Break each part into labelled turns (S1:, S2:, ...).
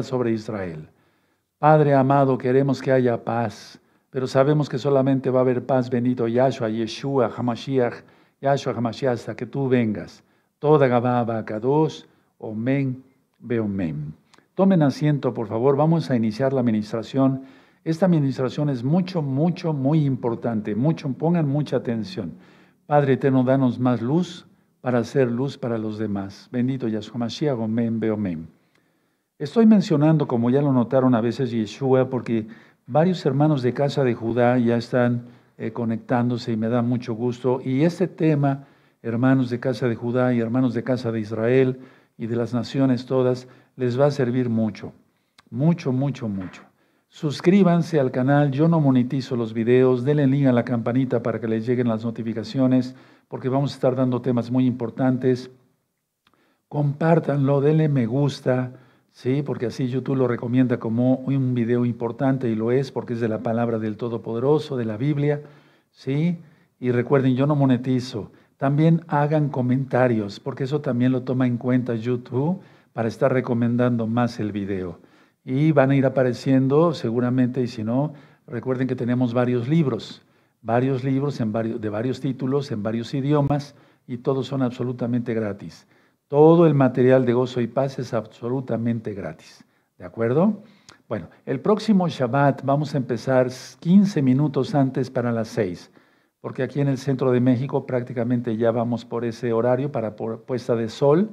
S1: sobre Israel. Padre amado, queremos que haya paz, pero sabemos que solamente va a haber paz, bendito Yahshua, Yeshua, Hamashiach, Yahshua, Hamashiach, hasta que tú vengas. Toda Gabá, Kadosh, Omen, Beomen. Tomen asiento, por favor, vamos a iniciar la administración. Esta administración es mucho, mucho, muy importante. Mucho, pongan mucha atención. Padre eterno, danos más luz para hacer luz para los demás. Bendito Yahshua Hamashiach, Omen, Beomen. Estoy mencionando, como ya lo notaron a veces, Yeshua, porque varios hermanos de Casa de Judá ya están eh, conectándose y me da mucho gusto. Y este tema, hermanos de Casa de Judá y hermanos de Casa de Israel y de las naciones todas, les va a servir mucho, mucho, mucho, mucho. Suscríbanse al canal, yo no monetizo los videos, denle link a la campanita para que les lleguen las notificaciones, porque vamos a estar dando temas muy importantes. Compártanlo, denle me gusta Sí, porque así YouTube lo recomienda como un video importante y lo es porque es de la palabra del Todopoderoso, de la Biblia. Sí, y recuerden, yo no monetizo. También hagan comentarios porque eso también lo toma en cuenta YouTube para estar recomendando más el video. Y van a ir apareciendo seguramente, y si no, recuerden que tenemos varios libros, varios libros de varios títulos, en varios idiomas, y todos son absolutamente gratis. Todo el material de gozo y paz es absolutamente gratis. ¿De acuerdo? Bueno, el próximo Shabbat vamos a empezar 15 minutos antes para las 6, porque aquí en el centro de México prácticamente ya vamos por ese horario para puesta de sol.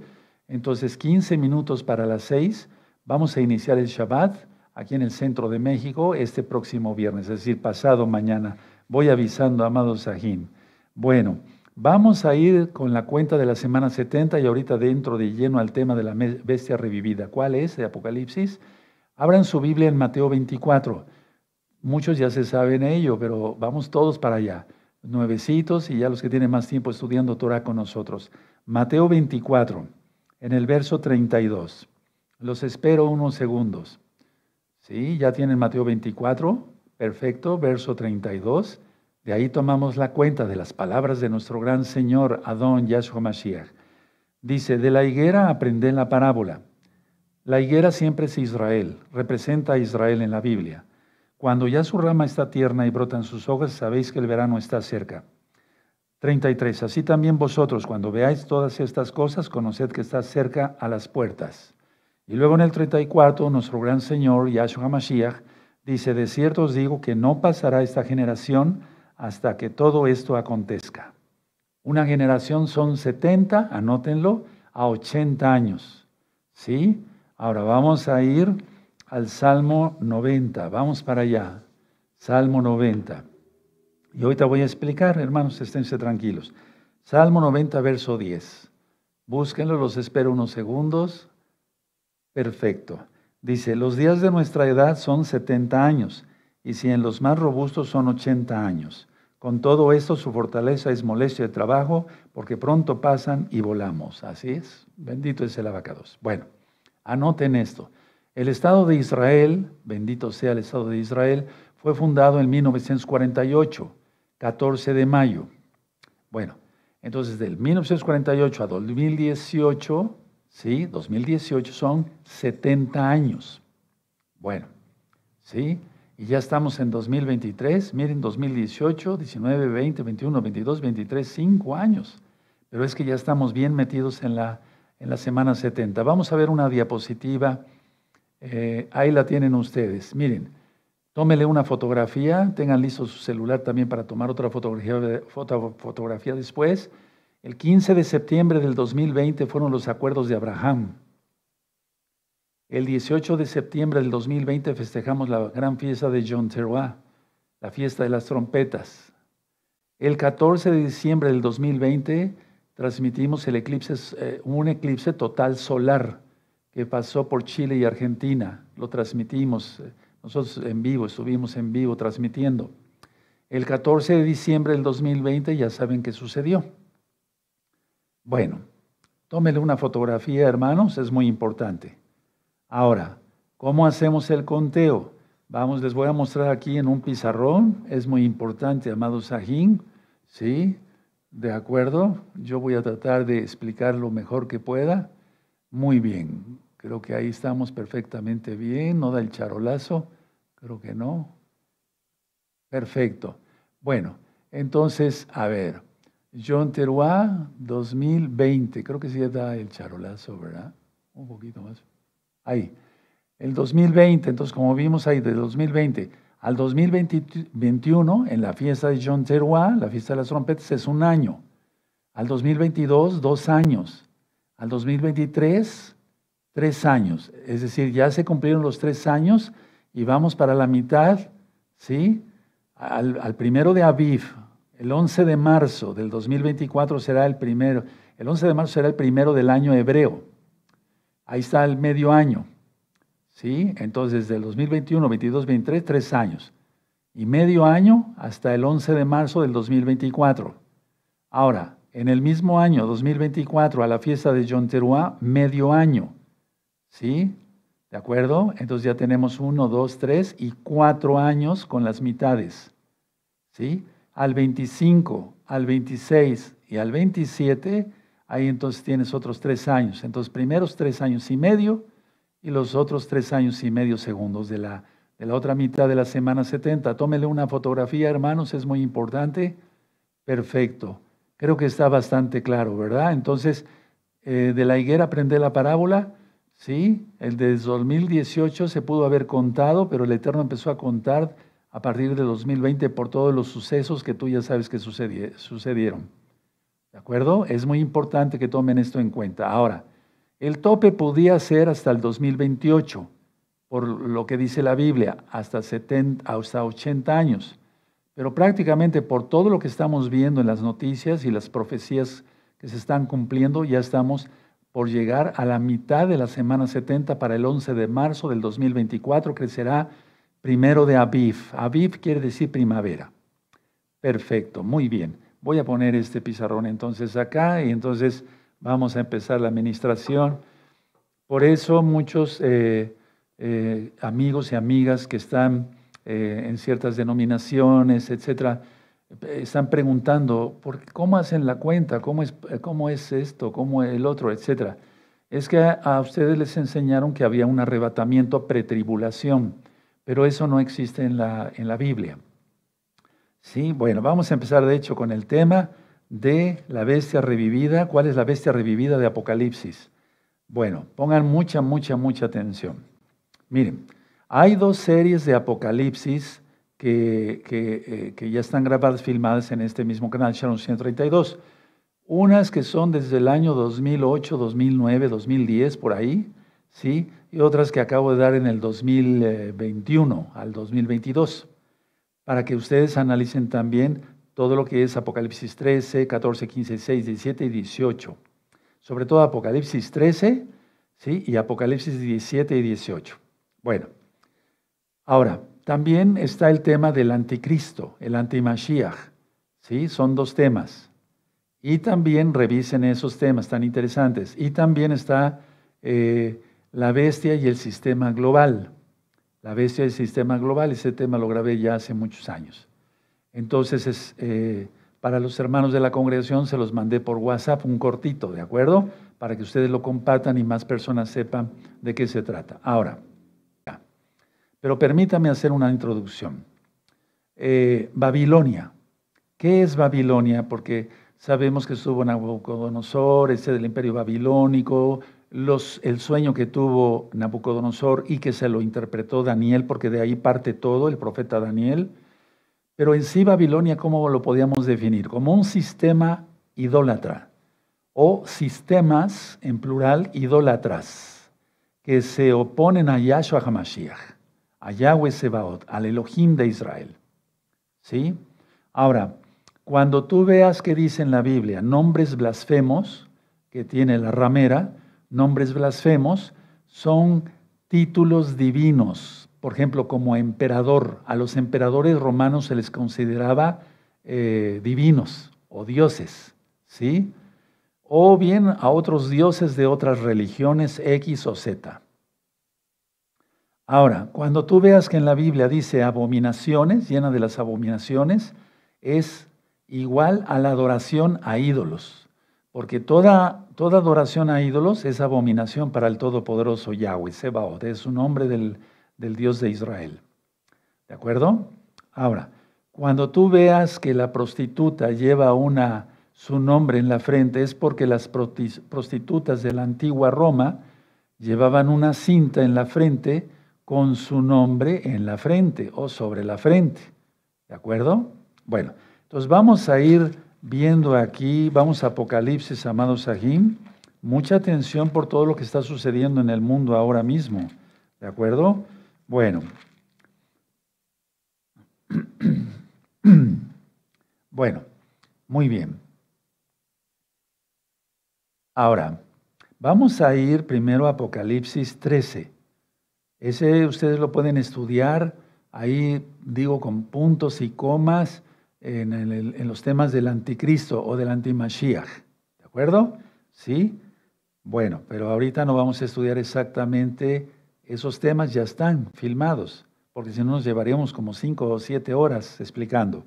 S1: Entonces, 15 minutos para las 6, vamos a iniciar el Shabbat aquí en el centro de México este próximo viernes, es decir, pasado mañana. Voy avisando, amado Sajín. Bueno. Vamos a ir con la cuenta de la semana 70 y ahorita dentro de lleno al tema de la bestia revivida. ¿Cuál es? De Apocalipsis. Abran su Biblia en Mateo 24. Muchos ya se saben ello, pero vamos todos para allá. Nuevecitos y ya los que tienen más tiempo estudiando Torah con nosotros. Mateo 24, en el verso 32. Los espero unos segundos. ¿Sí? ¿Ya tienen Mateo 24? Perfecto, verso 32. De ahí tomamos la cuenta de las palabras de nuestro gran Señor Adón Yahshua Mashiach. Dice, de la higuera aprendé la parábola. La higuera siempre es Israel, representa a Israel en la Biblia. Cuando ya su rama está tierna y brotan sus hojas, sabéis que el verano está cerca. 33. Así también vosotros, cuando veáis todas estas cosas, conoced que está cerca a las puertas. Y luego en el 34, nuestro gran Señor, Yahshua Mashiach, dice, de cierto os digo que no pasará esta generación hasta que todo esto acontezca. Una generación son 70, anótenlo, a 80 años. ¿Sí? Ahora vamos a ir al Salmo 90. Vamos para allá. Salmo 90. Y ahorita voy a explicar, hermanos, esténse tranquilos. Salmo 90, verso 10. Búsquenlo, los espero unos segundos. Perfecto. Dice, los días de nuestra edad son 70 años, y si en los más robustos son 80 años. Con todo esto, su fortaleza es molestia de trabajo, porque pronto pasan y volamos. Así es. Bendito es el abacados. Bueno, anoten esto. El Estado de Israel, bendito sea el Estado de Israel, fue fundado en 1948, 14 de mayo. Bueno, entonces del 1948 a 2018, ¿sí? 2018 son 70 años. Bueno, ¿sí? Y ya estamos en 2023, miren 2018, 19, 20, 21, 22, 23, 5 años. Pero es que ya estamos bien metidos en la, semana 70. Vamos a ver una diapositiva, eh, ahí la tienen ustedes. Miren, tómele una fotografía, tengan listo su celular también para tomar otra fotografía, fotografía después. El 15 de septiembre del 2020 fueron los acuerdos de Abraham. El 18 de septiembre del 2020 festejamos la gran fiesta de John Terroir, la fiesta de las trompetas. El 14 de diciembre del 2020 transmitimos el eclipse, eh, un eclipse total solar que pasó por Chile y Argentina. Lo transmitimos eh, nosotros en vivo, estuvimos en vivo transmitiendo. El 14 de diciembre del 2020 ya saben qué sucedió. Bueno, tómele una fotografía, hermanos, es muy importante. Ahora, ¿cómo hacemos el conteo? Vamos, les voy a mostrar aquí en un pizarrón, es muy importante, amado Sajín, ¿sí? ¿De acuerdo? Yo voy a tratar de explicar lo mejor que pueda. Muy bien, creo que ahí estamos perfectamente bien, no da el charolazo, creo que no. Perfecto. Bueno, entonces, a ver, John Teruá 2020, creo que sí da el charolazo, ¿verdad? Un poquito más ahí. El 2020, entonces como vimos ahí, de 2020 al 2021, en la fiesta de John Terroir, la fiesta de las trompetas, es un año. Al 2022, dos años. Al 2023, tres años. Es decir, ya se cumplieron los tres años y vamos para la mitad, ¿sí? Al, al, primero de Aviv, el 11 de marzo del 2024 será el primero, el 11 de marzo será el primero del año hebreo. Ahí está el medio año. ¿Sí? Entonces, del 2021, 22, 23, tres años. Y medio año hasta el 11 de marzo del 2024. Ahora, en el mismo año, 2024, a la fiesta de John Teruá, medio año. ¿Sí? ¿De acuerdo? Entonces ya tenemos uno, dos, tres y cuatro años con las mitades. ¿Sí? Al 25, al 26 y al 27 ahí entonces tienes otros tres años. Entonces, primeros tres años y medio y los otros tres años y medio segundos de la, de la otra mitad de la semana 70. Tómele una fotografía, hermanos, es muy importante. Perfecto. Creo que está bastante claro, ¿verdad? Entonces, eh, de la higuera aprende la parábola. Sí, el de 2018 se pudo haber contado, pero el Eterno empezó a contar a partir de 2020 por todos los sucesos que tú ya sabes que sucedieron. ¿De acuerdo? Es muy importante que tomen esto en cuenta. Ahora, el tope podía ser hasta el 2028, por lo que dice la Biblia, hasta, 80 años. Pero prácticamente por todo lo que estamos viendo en las noticias y las profecías que se están cumpliendo, ya estamos por llegar a la mitad de la semana 70 para el 11 de marzo del 2024, crecerá primero de Aviv. Aviv quiere decir primavera. Perfecto, muy bien voy a poner este pizarrón entonces acá y entonces vamos a empezar la administración. Por eso muchos eh, eh, amigos y amigas que están eh, en ciertas denominaciones, etcétera, están preguntando, ¿por ¿cómo hacen la cuenta? ¿Cómo es, ¿Cómo es esto? el otro? Etcétera. Es que a, ustedes les enseñaron que había un arrebatamiento pretribulación, pero eso no existe en la, en la Biblia. Sí, bueno, vamos a empezar de hecho con el tema de la bestia revivida. ¿Cuál es la bestia revivida de Apocalipsis? Bueno, pongan mucha, mucha, mucha atención. Miren, hay dos series de Apocalipsis que, eh, ya están grabadas, filmadas en este mismo canal, Sharon 132. Unas que son desde el año 2008, 2009, 2010, por ahí, ¿sí? Y otras que acabo de dar en el 2021 al 2022 para que ustedes analicen también todo lo que es Apocalipsis 13, 14, 15, 16, 17 y 18. Sobre todo Apocalipsis 13 ¿sí? y Apocalipsis 17 y 18. Bueno, ahora, también está el tema del anticristo, el antimashiach. ¿sí? Son dos temas. Y también revisen esos temas tan interesantes. Y también está eh, la bestia y el sistema global. La bestia del sistema global, ese tema lo grabé ya hace muchos años. Entonces, es, eh, para los hermanos de la congregación se los mandé por WhatsApp un cortito, ¿de acuerdo? Para que ustedes lo compartan y más personas sepan de qué se trata. Ahora, pero permítame hacer una introducción. Eh, Babilonia. ¿Qué es Babilonia? Porque sabemos que estuvo Nabucodonosor, ese del imperio babilónico, el sueño que tuvo Nabucodonosor y que se lo interpretó Daniel, porque de ahí parte todo, el profeta Daniel. Pero en sí Babilonia, ¿cómo lo podíamos definir? Como un sistema idólatra o sistemas, en plural, idólatras, que se oponen a Yahshua HaMashiach, a Yahweh Sebaot, al Elohim de Israel. ¿Sí? Ahora, cuando tú veas que dice en la Biblia nombres blasfemos que tiene la ramera, nombres blasfemos, son títulos divinos. Por ejemplo, como emperador, a los emperadores romanos se les consideraba eh, divinos o dioses, ¿sí? O bien a otros dioses de otras religiones X o Z. Ahora, cuando tú veas que en la Biblia dice abominaciones, llena de las abominaciones, es igual a la adoración a ídolos. Porque toda, toda adoración a ídolos es abominación para el Todopoderoso Yahweh, Sebaot, es un nombre del, Dios de Israel. ¿De acuerdo? Ahora, cuando tú veas que la prostituta lleva una, su nombre en la frente, es porque las prostitutas de la antigua Roma llevaban una cinta en la frente con su nombre en la frente o sobre la frente. ¿De acuerdo? Bueno, entonces vamos a ir viendo aquí, vamos a Apocalipsis, amados Sahim, mucha atención por todo lo que está sucediendo en el mundo ahora mismo, ¿de acuerdo? Bueno. Bueno, muy bien. Ahora, vamos a ir primero a Apocalipsis 13. Ese ustedes lo pueden estudiar, ahí digo con puntos y comas, en, los temas del anticristo o del antimashiach. ¿De acuerdo? Sí. Bueno, pero ahorita no vamos a estudiar exactamente esos temas, ya están filmados, porque si no nos llevaríamos como cinco o siete horas explicando.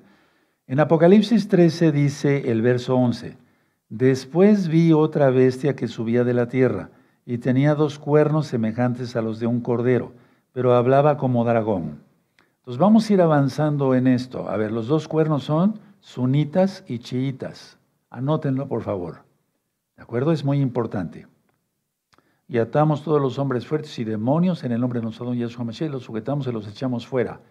S1: En Apocalipsis 13 dice el verso 11, después vi otra bestia que subía de la tierra y tenía dos cuernos semejantes a los de un cordero, pero hablaba como dragón. Pues vamos a ir avanzando en esto. A ver, los dos cuernos son sunitas y chiitas. Anótenlo, por favor. ¿De acuerdo? Es muy importante. Y atamos todos los hombres fuertes y demonios en el nombre de nuestro don Yahshua Mashiach y los sujetamos y los echamos fuera.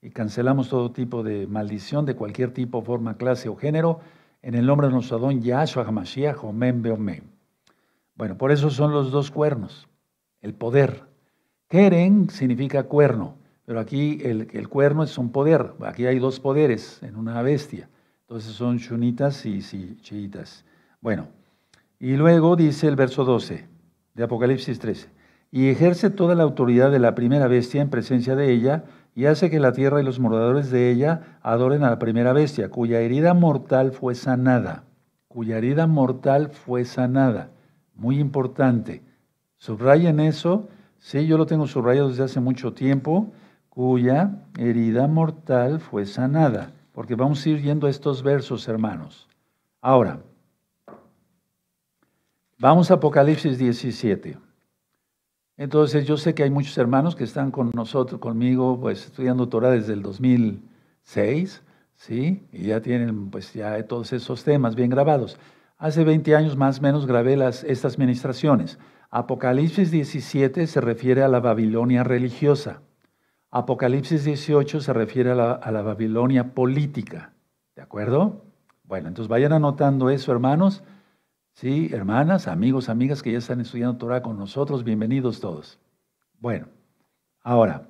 S1: Y cancelamos todo tipo de maldición de cualquier tipo, forma, clase o género en el nombre de nuestro don Yahshua HaMashiach, Bueno, por eso son los dos cuernos, el poder. Keren significa cuerno. Pero aquí el, cuerno es un poder, aquí hay dos poderes en una bestia. Entonces son shunitas y chiitas. Bueno, y luego dice el verso 12 de Apocalipsis 13, y ejerce toda la autoridad de la primera bestia en presencia de ella, y hace que la tierra y los moradores de ella adoren a la primera bestia, cuya herida mortal fue sanada, cuya herida mortal fue sanada. Muy importante. Subrayen eso, sí, yo lo tengo subrayado desde hace mucho tiempo cuya herida mortal fue sanada. Porque vamos a ir yendo a estos versos, hermanos. Ahora, vamos a Apocalipsis 17. Entonces, yo sé que hay muchos hermanos que están con nosotros, conmigo, pues estudiando Torah desde el 2006, ¿sí? Y ya tienen, pues ya todos esos temas bien grabados. Hace 20 años más o menos grabé las, estas ministraciones. Apocalipsis 17 se refiere a la Babilonia religiosa. Apocalipsis 18 se refiere a la, Babilonia política. ¿De acuerdo? Bueno, entonces vayan anotando eso, hermanos. Sí, hermanas, amigos, amigas que ya están estudiando Torah con nosotros, bienvenidos todos. Bueno, ahora,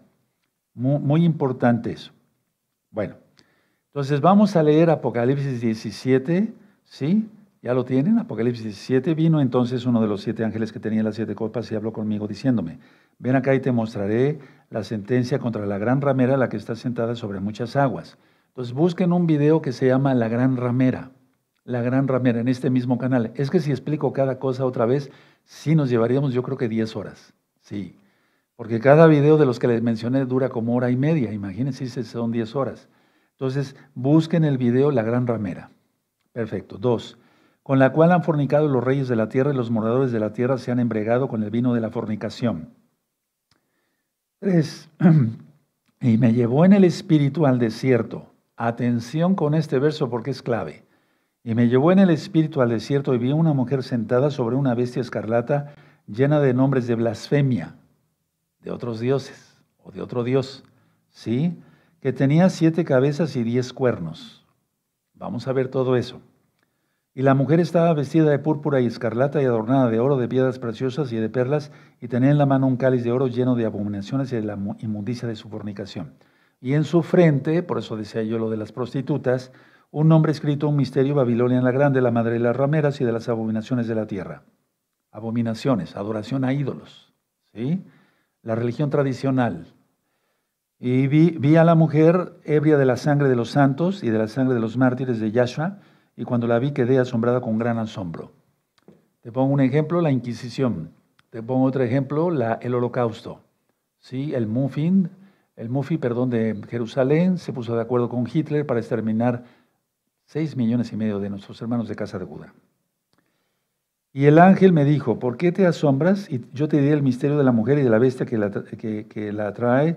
S1: muy importante eso. Bueno, entonces vamos a leer Apocalipsis 17, ¿sí? ¿Ya lo tienen? Apocalipsis 7 Vino entonces uno de los siete ángeles que tenía las siete copas y habló conmigo diciéndome, ven acá y te mostraré la sentencia contra la gran ramera, la que está sentada sobre muchas aguas. Entonces busquen un video que se llama La gran ramera, La gran ramera, en este mismo canal. Es que si explico cada cosa otra vez, sí nos llevaríamos yo creo que 10 horas, sí. Porque cada video de los que les mencioné dura como hora y media, imagínense si son 10 horas. Entonces busquen el video La gran ramera. Perfecto. Dos con la cual han fornicado los reyes de la tierra y los moradores de la tierra se han embregado con el vino de la fornicación. 3. Y me llevó en el espíritu al desierto. Atención con este verso porque es clave. Y me llevó en el espíritu al desierto y vi una mujer sentada sobre una bestia escarlata llena de nombres de blasfemia, de otros dioses o de otro dios, ¿sí? Que tenía siete cabezas y diez cuernos. Vamos a ver todo eso. Y la mujer estaba vestida de púrpura y escarlata y adornada de oro, de piedras preciosas y de perlas, y tenía en la mano un cáliz de oro lleno de abominaciones y de la inmundicia de su fornicación. Y en su frente, por eso decía yo lo de las prostitutas, un nombre escrito, un misterio, Babilonia en la Grande, la madre de las rameras y de las abominaciones de la tierra. Abominaciones, adoración a ídolos, ¿sí? La religión tradicional, y vi, vi, a la mujer ebria de la sangre de los santos y de la sangre de los mártires de Yahshua, y cuando la vi quedé asombrada con gran asombro. Te pongo un ejemplo, la Inquisición. Te pongo otro ejemplo, el Holocausto. ¿Sí? El Mufin, el Mufi, perdón, de Jerusalén se puso de acuerdo con Hitler para exterminar seis millones y medio de nuestros hermanos de casa de Guda Y el ángel me dijo, ¿por qué te asombras? Y yo te diré el misterio de la mujer y de la bestia que la, que, que la atrae,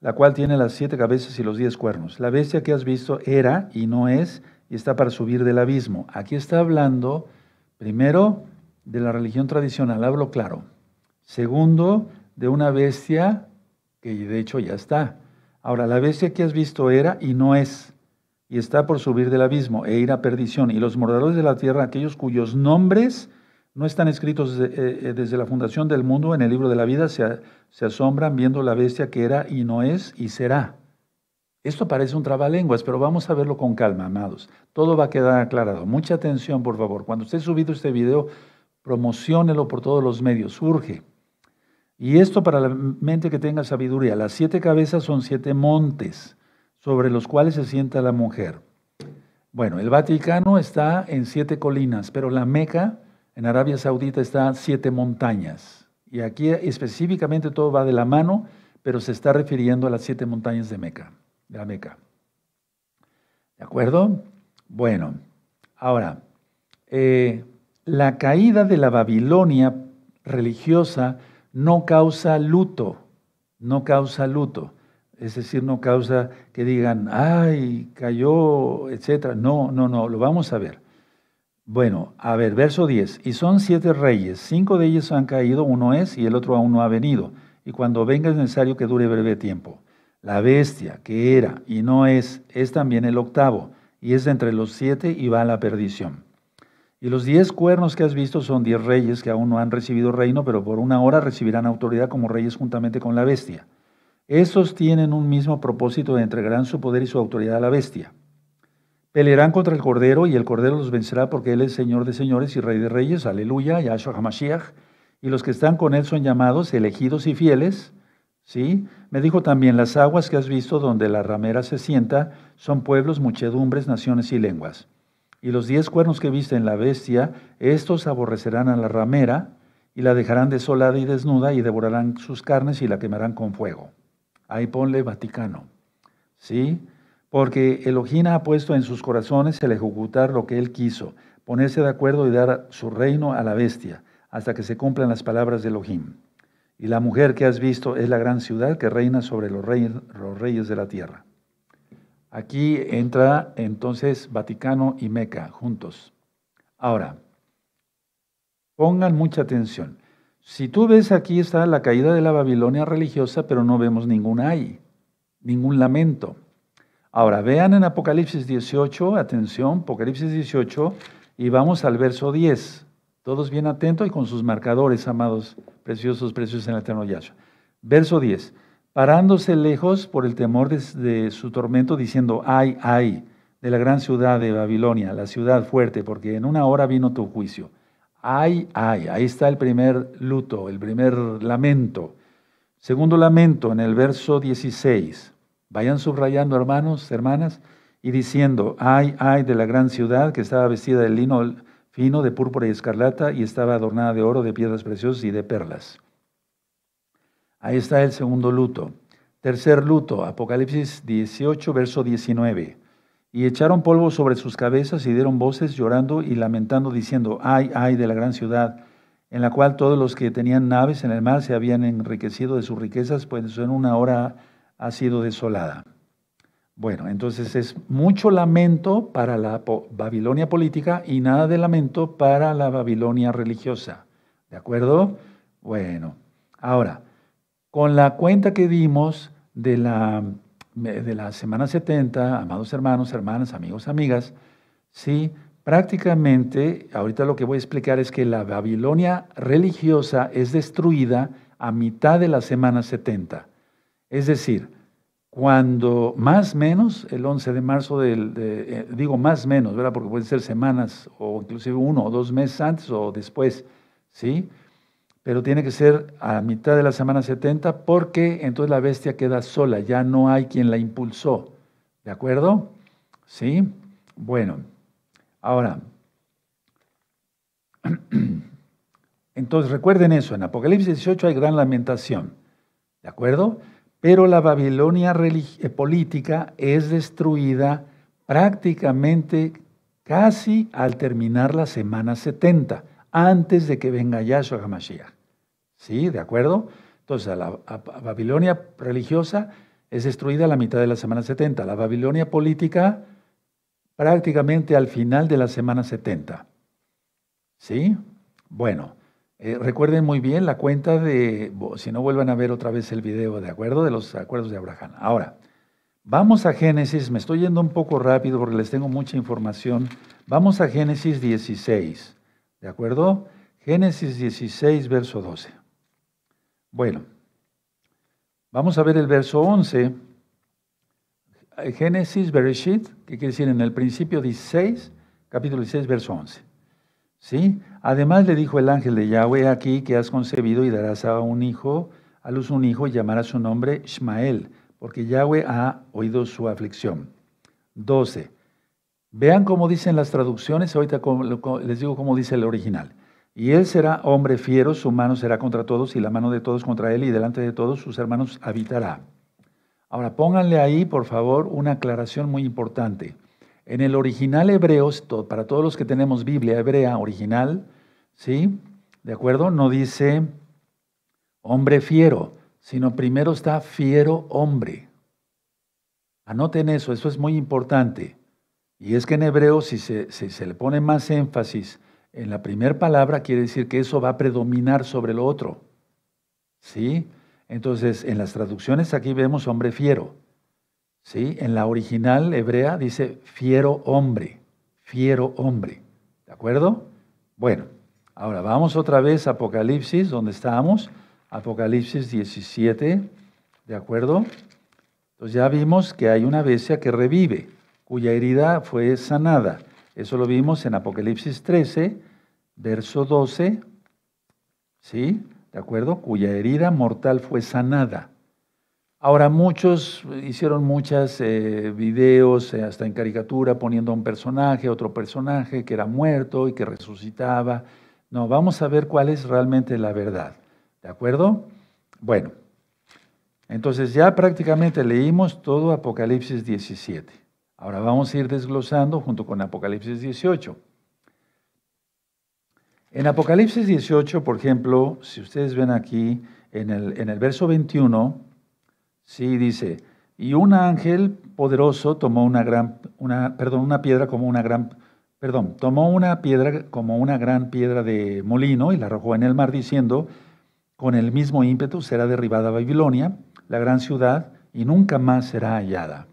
S1: la cual tiene las siete cabezas y los diez cuernos. La bestia que has visto era y no es, y está para subir del abismo. Aquí está hablando, primero, de la religión tradicional, hablo claro. Segundo, de una bestia que de hecho ya está. Ahora, la bestia que has visto era y no es, y está por subir del abismo e ir a perdición. Y los mordedores de la tierra, aquellos cuyos nombres no están escritos eh, eh, desde la fundación del mundo en el libro de la vida, se asombran viendo la bestia que era y no es y será. Esto parece un trabalenguas, pero vamos a verlo con calma, amados. Todo va a quedar aclarado. Mucha atención, por favor. Cuando usted subido este video, promocionelo por todos los medios. Surge. Y esto para la mente que tenga sabiduría. Las siete cabezas son siete montes sobre los cuales se sienta la mujer. Bueno, el Vaticano está en siete colinas, pero la Meca en Arabia Saudita está en siete montañas. Y aquí específicamente todo va de la mano, pero se está refiriendo a las siete montañas de Meca de la Meca.
S2: ¿De acuerdo?
S1: Bueno, ahora, eh, la caída de la Babilonia religiosa no causa luto, no causa luto. Es decir, no causa que digan, ay, cayó, etc. No, no, no, lo vamos a ver. Bueno, a ver, verso 10. Y son siete reyes, cinco de ellos han caído, uno es y el otro aún no ha venido. Y cuando venga es necesario que dure breve tiempo. La bestia que era y no es, es también el octavo, y es de entre los siete y va a la perdición. Y los diez cuernos que has visto son diez reyes que aún no han recibido reino, pero por una hora recibirán autoridad como reyes juntamente con la bestia. Estos tienen un mismo propósito de entregarán su poder y su autoridad a la bestia. Pelearán contra el Cordero y el Cordero los vencerá porque Él es Señor de señores y Rey de reyes. Aleluya, Yahshua HaMashiach. Y los que están con Él son llamados, elegidos y fieles. ¿Sí? Me dijo también, las aguas que has visto donde la ramera se sienta son pueblos, muchedumbres, naciones y lenguas. Y los diez cuernos que viste en la bestia, estos aborrecerán a la ramera y la dejarán desolada y desnuda y devorarán sus carnes y la quemarán con fuego. Ahí ponle Vaticano. ¿Sí? Porque Elohim ha puesto en sus corazones el ejecutar lo que él quiso, ponerse de acuerdo y dar su reino a la bestia, hasta que se cumplan las palabras de Elohim. Y la mujer que has visto es la gran ciudad que reina sobre los reyes, de la tierra. Aquí entra entonces Vaticano y Meca juntos. Ahora, pongan mucha atención. Si tú ves aquí está la caída de la Babilonia religiosa, pero no vemos ningún ay, ningún lamento. Ahora, vean en Apocalipsis 18, atención, Apocalipsis 18, y vamos al verso 10. Todos bien atentos y con sus marcadores, amados, preciosos, preciosos en el eterno Yahshua. Verso 10. Parándose lejos por el temor de, de su tormento, diciendo, ay, ay, de la gran ciudad de Babilonia, la ciudad fuerte, porque en una hora vino tu juicio. Ay, ay, ahí está el primer luto, el primer lamento. Segundo lamento en el verso 16. Vayan subrayando, hermanos, hermanas, y diciendo, ay, ay de la gran ciudad que estaba vestida de lino fino de púrpura y escarlata y estaba adornada de oro, de piedras preciosas y de perlas. Ahí está el segundo luto. Tercer luto, Apocalipsis 18, verso 19. Y echaron polvo sobre sus cabezas y dieron voces llorando y lamentando, diciendo, ay, ay de la gran ciudad, en la cual todos los que tenían naves en el mar se habían enriquecido de sus riquezas, pues en una hora ha sido desolada. Bueno, entonces es mucho lamento para la Babilonia política y nada de lamento para la Babilonia religiosa. ¿De acuerdo? Bueno, ahora, con la cuenta que dimos de la, semana 70, amados hermanos, hermanas, amigos, amigas, sí, prácticamente, ahorita lo que voy a explicar es que la Babilonia religiosa es destruida a mitad de la semana 70. Es decir, cuando más menos el 11 de marzo del, eh, digo más menos, ¿verdad? Porque pueden ser semanas o inclusive uno o dos meses antes o después, ¿sí? Pero tiene que ser a mitad de la semana 70 porque entonces la bestia queda sola, ya no hay quien la impulsó, ¿de acuerdo? ¿Sí? Bueno, ahora, entonces recuerden eso, en Apocalipsis 18 hay gran lamentación, ¿de acuerdo? pero la Babilonia eh, política es destruida prácticamente casi al terminar la semana 70, antes de que venga Yahshua HaMashiach. ¿Sí? ¿De acuerdo? Entonces, la Babilonia religiosa es destruida a la mitad de la semana 70, la Babilonia política prácticamente al final de la semana 70. ¿Sí? Bueno. Eh, recuerden muy bien la cuenta de, si no vuelvan a ver otra vez el video, ¿de acuerdo? De los acuerdos de Abraham. Ahora, vamos a Génesis, me estoy yendo un poco rápido porque les tengo mucha información. Vamos a Génesis 16, ¿de acuerdo? Génesis 16, verso 12. Bueno, vamos a ver el verso 11. Eh, Génesis, Bereshit, que quiere decir en el principio 16, capítulo 16, verso 11. ¿Sí? Además le dijo el ángel de Yahweh, aquí que has concebido y darás a un hijo, a luz un hijo, y llamarás su nombre Shmael, porque Yahweh ha oído su aflicción. 12. Vean cómo dicen las traducciones, ahorita les digo cómo dice el original. Y él será hombre fiero, su mano será contra todos y la mano de todos contra él y delante de todos sus hermanos habitará. Ahora pónganle ahí, por favor, una aclaración muy importante. En el original hebreo, para todos los que tenemos Biblia hebrea original, ¿Sí? ¿De acuerdo? No dice hombre fiero, sino primero está fiero hombre. Anoten eso, eso es muy importante. Y es que en hebreo, si se, le pone más énfasis en la primera palabra, quiere decir que eso va a predominar sobre lo otro. ¿Sí? Entonces, en las traducciones aquí vemos hombre fiero. ¿Sí? En la original hebrea dice fiero hombre, fiero hombre. ¿De acuerdo? Bueno. Ahora, vamos otra vez a Apocalipsis, donde estábamos. Apocalipsis 17, ¿de acuerdo? Entonces ya vimos que hay una bestia que revive, cuya herida fue sanada. Eso lo vimos en Apocalipsis 13, verso 12, ¿sí? ¿De acuerdo? Cuya herida mortal fue sanada. Ahora muchos hicieron muchos eh, videos, eh, hasta en caricatura, poniendo a un personaje, otro personaje que era muerto y que resucitaba no, vamos a ver cuál es realmente la verdad. ¿De acuerdo? Bueno, entonces ya prácticamente leímos todo Apocalipsis 17. Ahora vamos a ir desglosando junto con Apocalipsis 18. En Apocalipsis 18, por ejemplo, si ustedes ven aquí en el, verso 21, sí dice, y un ángel poderoso tomó una gran, una, perdón, una piedra como una gran perdón, tomó una piedra como una gran piedra de molino y la arrojó en el mar diciendo, con el mismo ímpetu será derribada Babilonia, la gran ciudad, y nunca más será hallada.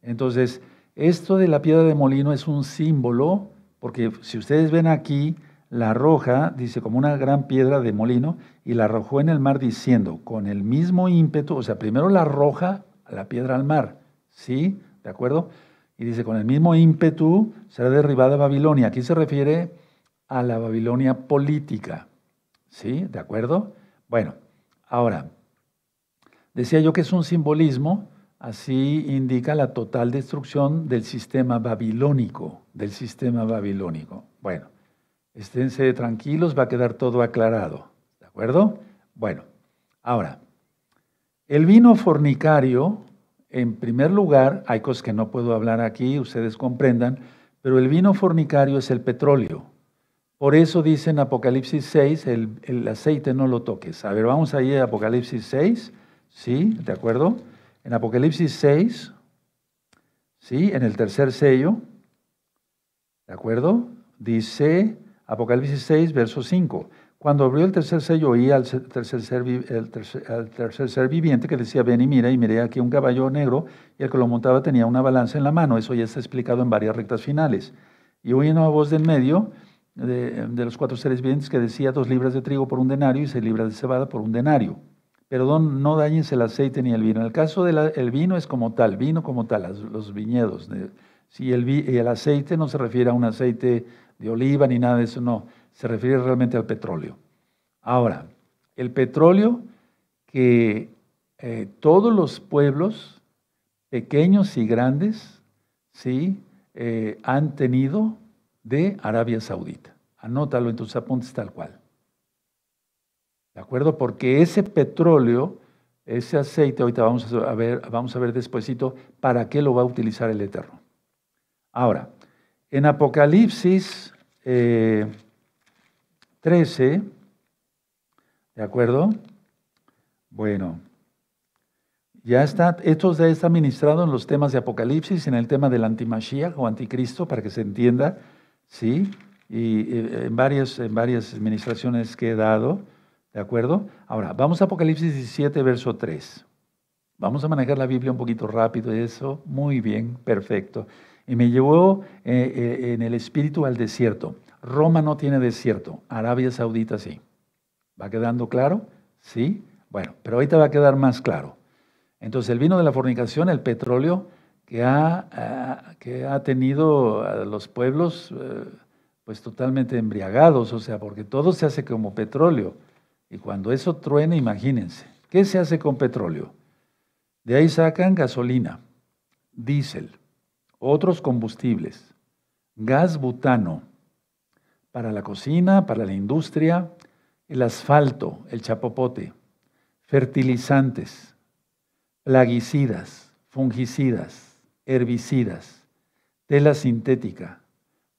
S1: Entonces, esto de la piedra de molino es un símbolo, porque si ustedes ven aquí, la roja dice, como una gran piedra de molino, y la arrojó en el mar diciendo, con el mismo ímpetu, o sea, primero la arroja a la piedra al mar, ¿sí? ¿De acuerdo? Y dice, con el mismo ímpetu será derribada Babilonia. Aquí se refiere a la Babilonia política. ¿Sí? ¿De acuerdo? Bueno, ahora, decía yo que es un simbolismo, así indica la total destrucción del sistema babilónico, del sistema babilónico. Bueno, esténse tranquilos, va a quedar todo aclarado. ¿De acuerdo? Bueno, ahora, el vino fornicario en primer lugar, hay cosas que no puedo hablar aquí, ustedes comprendan, pero el vino fornicario es el petróleo. Por eso dice en Apocalipsis 6, el, aceite no lo toques. A ver, vamos ahí a Apocalipsis 6, ¿sí? ¿De acuerdo? En Apocalipsis 6, ¿sí? En el tercer sello, ¿de acuerdo? Dice Apocalipsis 6, verso 5. Cuando abrió el tercer sello, oí al tercer, ser, al tercer ser viviente que decía, ven y mira, y miré aquí un caballo negro, y el que lo montaba tenía una balanza en la mano. Eso ya está explicado en varias rectas finales. Y oí una voz del medio de, los cuatro seres vivientes que decía, dos libras de trigo por un denario y seis libras de cebada por un denario. Perdón, no dañes el aceite ni el vino. En el caso del vino es como tal, vino como tal, los, viñedos. si el, el aceite no se refiere a un aceite de oliva ni nada de eso, no se refiere realmente al petróleo. Ahora, el petróleo que eh, todos los pueblos, pequeños y grandes, ¿sí? Eh, han tenido de Arabia Saudita. Anótalo en tus apuntes tal cual. ¿De acuerdo? Porque ese petróleo, ese aceite, ahorita vamos a ver, vamos a ver despuesito para qué lo va a utilizar el Eterno. Ahora, en Apocalipsis eh, 13. ¿De acuerdo? Bueno, ya está, esto ya está ministrado en los temas de Apocalipsis, en el tema del antimachía o anticristo, para que se entienda, ¿sí? Y eh, en varias, en varias ministraciones que he dado, ¿de acuerdo? Ahora, vamos a Apocalipsis 17, verso 3. Vamos a manejar la Biblia un poquito rápido, eso, muy bien, perfecto. Y me llevó eh, eh, en el espíritu al desierto. Roma no tiene desierto, Arabia Saudita sí. ¿Va quedando claro? Sí. Bueno, pero ahorita va a quedar más claro. Entonces, el vino de la fornicación, el petróleo que ha, eh, tenido a los pueblos eh, pues totalmente embriagados, o sea, porque todo se hace como petróleo. Y cuando eso truene, imagínense, ¿qué se hace con petróleo? De ahí sacan gasolina, diésel, otros combustibles, gas butano, para la cocina, para la industria, el asfalto, el chapopote, fertilizantes, plaguicidas, fungicidas, herbicidas, tela sintética,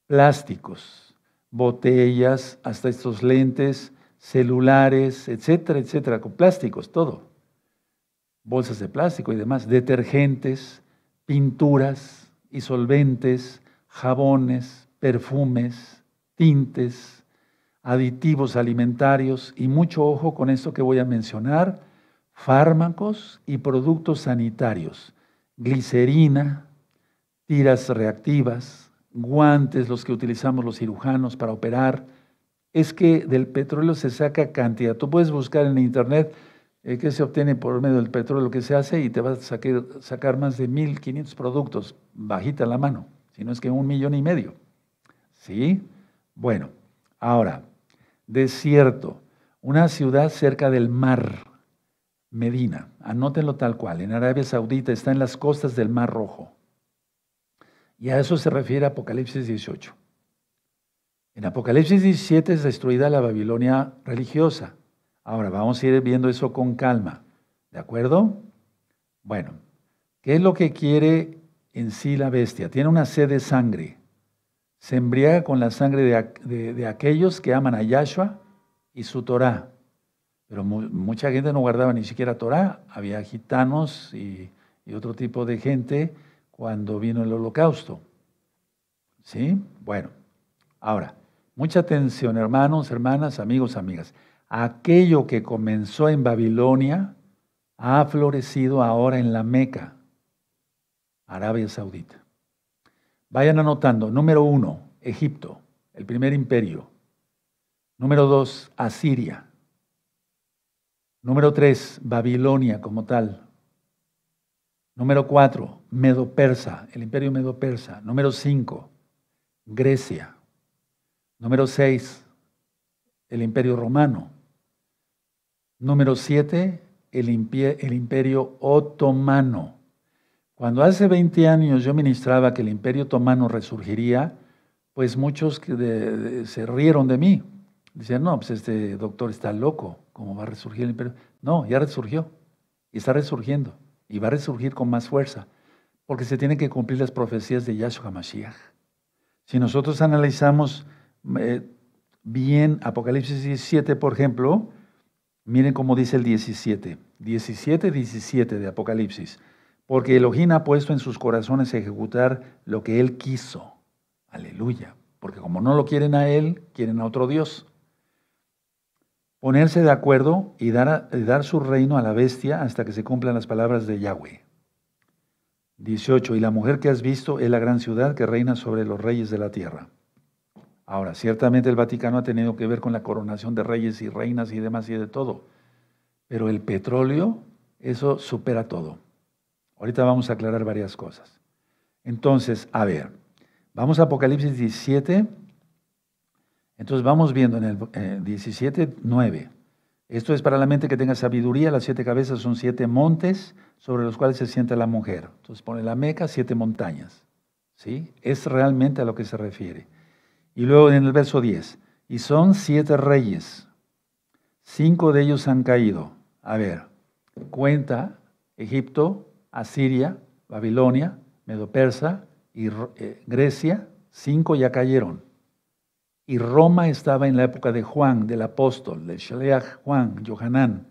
S1: plásticos, botellas, hasta estos lentes, celulares, etcétera, etcétera, con plásticos, todo. Bolsas de plástico y demás, detergentes, pinturas, y solventes, jabones, perfumes, tintes, aditivos alimentarios y mucho ojo con esto que voy a mencionar, fármacos y productos sanitarios, glicerina, tiras reactivas, guantes, los que utilizamos los cirujanos para operar. Es que del petróleo se saca cantidad. Tú puedes buscar en internet eh, qué se obtiene por medio del petróleo, que se hace y te vas a sacar más de 1.500 productos, bajita la mano, si no es que un millón y medio. ¿Sí? Bueno, ahora, desierto, una ciudad cerca del mar, Medina, anótenlo tal cual, en Arabia Saudita está en las costas del Mar Rojo. Y a eso se refiere Apocalipsis 18. En Apocalipsis 17 es destruida la Babilonia religiosa. Ahora, vamos a ir viendo eso con calma, ¿de acuerdo? Bueno, ¿qué es lo que quiere en sí la bestia? Tiene una sed de sangre se embriaga con la sangre de, aquellos que aman a Yahshua y su Torá. Pero mucha gente no guardaba ni siquiera Torá, había gitanos y, y otro tipo de gente cuando vino el holocausto. ¿Sí? Bueno, ahora, mucha atención, hermanos, hermanas, amigos, amigas. Aquello que comenzó en Babilonia ha florecido ahora en la Meca, Arabia Saudita. Vayan anotando. Número uno, Egipto, el primer imperio. Número dos, Asiria. Número tres, Babilonia como tal. Número cuatro, Medo-Persa, el imperio Medo-Persa. Número cinco, Grecia. Número seis, el imperio romano. Número siete, el, imperio otomano. Cuando hace 20 años yo ministraba que el imperio otomano resurgiría, pues muchos se rieron de mí. Dicen, no, pues este doctor está loco, ¿cómo va a resurgir el imperio? No, ya resurgió, y está resurgiendo, y va a resurgir con más fuerza, porque se tienen que cumplir las profecías de Yahshua Mashiach. Si nosotros analizamos eh, bien Apocalipsis 17, por ejemplo, miren cómo dice el 17, 17, 17 de Apocalipsis porque Elohim ha puesto en sus corazones ejecutar lo que Él quiso. Aleluya. Porque como no lo quieren a Él, quieren a otro Dios. Ponerse de acuerdo y dar, dar su reino a la bestia hasta que se cumplan las palabras de Yahweh. 18. Y la mujer que has visto es la gran ciudad que reina sobre los reyes de la tierra. Ahora, ciertamente el Vaticano ha tenido que ver con la coronación de reyes y reinas y demás y de todo. Pero el petróleo, eso supera todo. Ahorita vamos a aclarar varias cosas. Entonces, a ver, vamos a Apocalipsis 17. Entonces vamos viendo en el 17, eh, 9. Esto es para la mente que tenga sabiduría. Las siete cabezas son siete montes sobre los cuales se sienta la mujer. Entonces pone la Meca, siete montañas. ¿Sí? Es realmente a lo que se refiere. Y luego en el verso 10. Y son siete reyes. Cinco de ellos han caído. A ver, cuenta Egipto Asiria, Babilonia, Medo-Persa y eh, Grecia, cinco ya cayeron. Y Roma estaba en la época de Juan, del apóstol, de Shaleach Juan, Johanán.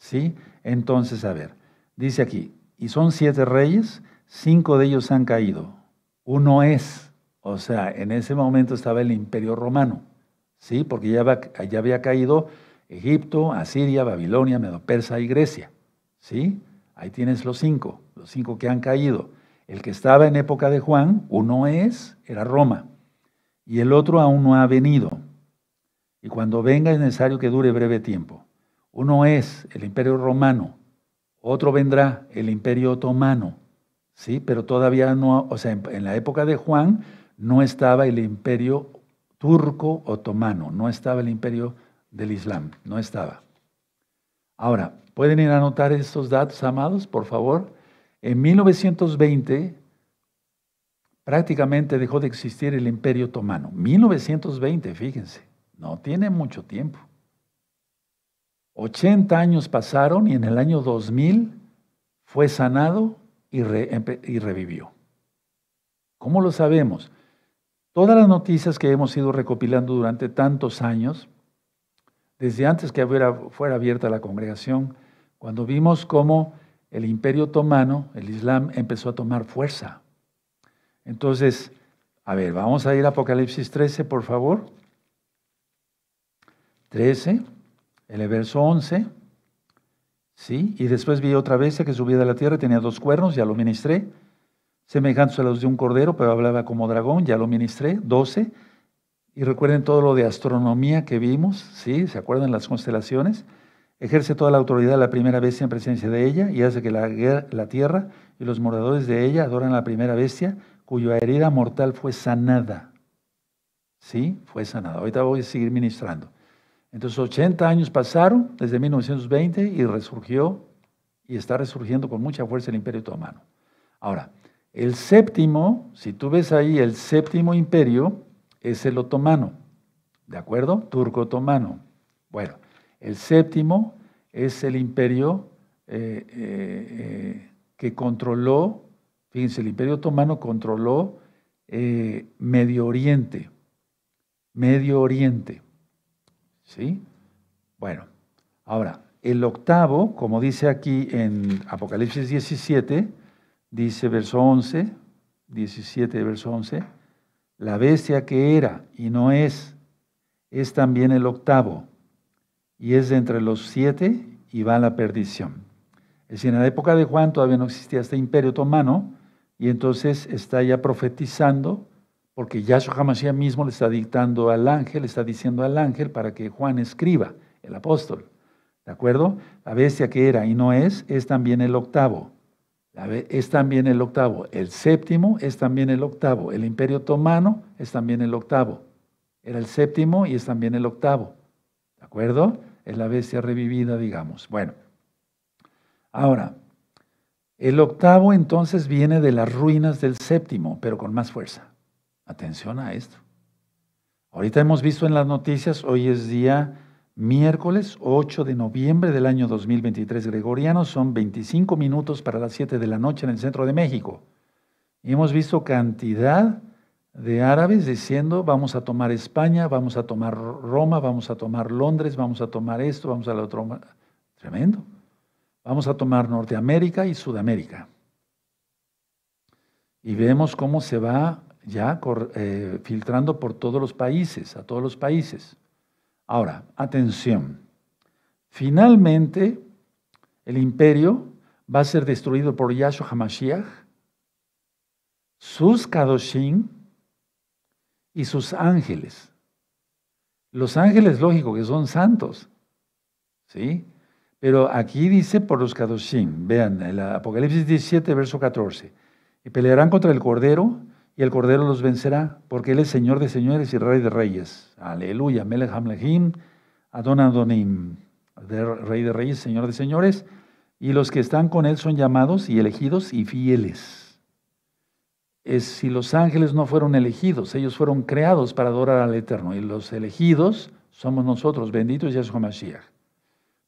S1: ¿Sí? Entonces, a ver, dice aquí, y son siete reyes, cinco de ellos han caído. Uno es, o sea, en ese momento estaba el imperio romano, ¿sí? Porque ya, ya había caído Egipto, Asiria, Babilonia, Medo-Persa y Grecia, ¿sí? Ahí tienes los cinco, los cinco que han caído. El que estaba en época de Juan, uno es, era Roma, y el otro aún no ha venido. Y cuando venga es necesario que dure breve tiempo. Uno es el imperio romano, otro vendrá el imperio otomano, ¿sí? Pero todavía no, o sea, en, la época de Juan no estaba el imperio turco otomano, no estaba el imperio del Islam, no estaba. Ahora, ¿pueden ir a anotar estos datos, amados, por favor? En 1920 prácticamente dejó de existir el imperio otomano. 1920, fíjense, no tiene mucho tiempo. 80 años pasaron y en el año 2000 fue sanado y, revivió. ¿Cómo lo sabemos? Todas las noticias que hemos ido recopilando durante tantos años, desde antes que fuera, abierta la congregación, cuando vimos cómo el imperio otomano, el Islam, empezó a tomar fuerza. Entonces, a ver, vamos a ir a Apocalipsis 13, por favor. 13, el verso 11. Sí, y después vi otra vez que subía de la tierra, tenía dos cuernos, ya lo ministré. Semejantes a los de un cordero, pero hablaba como dragón, ya lo ministré. 12. Y recuerden todo lo de astronomía que vimos, ¿sí? ¿Se acuerdan las constelaciones? Ejerce toda la autoridad la primera bestia en presencia de ella y hace que la, la tierra y los moradores de ella adoran a la primera bestia cuya herida mortal fue sanada. ¿Sí? Fue sanada. Ahorita voy a seguir ministrando. Entonces 80 años pasaron desde 1920 y resurgió y está resurgiendo con mucha fuerza el imperio otomano. Ahora, el séptimo, si tú ves ahí el séptimo imperio, es el otomano, ¿de acuerdo? Turco-otomano. Bueno, el séptimo es el imperio eh, eh, que controló, fíjense, el imperio otomano controló eh, Medio Oriente, Medio Oriente, ¿sí? Bueno, ahora, el octavo, como dice aquí en Apocalipsis 17, dice verso 11, 17, verso 11, la bestia que era y no es, es también el octavo, y es de entre los siete y va a la perdición. Es decir, en la época de Juan todavía no existía este imperio otomano, y entonces está ya profetizando, porque Yahshua ya mismo le está dictando al ángel, le está diciendo al ángel para que Juan escriba, el apóstol. ¿De acuerdo? La bestia que era y no es, es también el octavo, es también el octavo. El séptimo es también el octavo. El imperio otomano es también el octavo. Era el séptimo y es también el octavo. ¿De acuerdo? Es la bestia revivida, digamos. Bueno, ahora, el octavo entonces viene de las ruinas del séptimo, pero con más fuerza. Atención a esto. Ahorita hemos visto en las noticias, hoy es día miércoles 8 de noviembre del año 2023 gregoriano, son 25 minutos para las 7 de la noche en el centro de México. Y hemos visto cantidad de árabes diciendo, vamos a tomar España, vamos a tomar Roma, vamos a tomar Londres, vamos a tomar esto, vamos a la otro. Tremendo. Vamos a tomar Norteamérica y Sudamérica. Y vemos cómo se va ya eh, filtrando por todos los países, a todos los países. Ahora, atención. Finalmente, el imperio va a ser destruido por Yahshua HaMashiach, sus Kadoshim y sus ángeles. Los ángeles, lógico, que son santos. ¿Sí? Pero aquí dice por los Kadoshim. Vean, el Apocalipsis 17, verso 14. Y pelearán contra el Cordero y el Cordero los vencerá, porque Él es Señor de señores y Rey de reyes. Aleluya, Melech Hamlehim, Adon Adonim, Rey de reyes, Señor de señores, y los que están con Él son llamados y elegidos y fieles. Es si los ángeles no fueron elegidos, ellos fueron creados para adorar al Eterno, y los elegidos somos nosotros, benditos Yahshua Mashiach.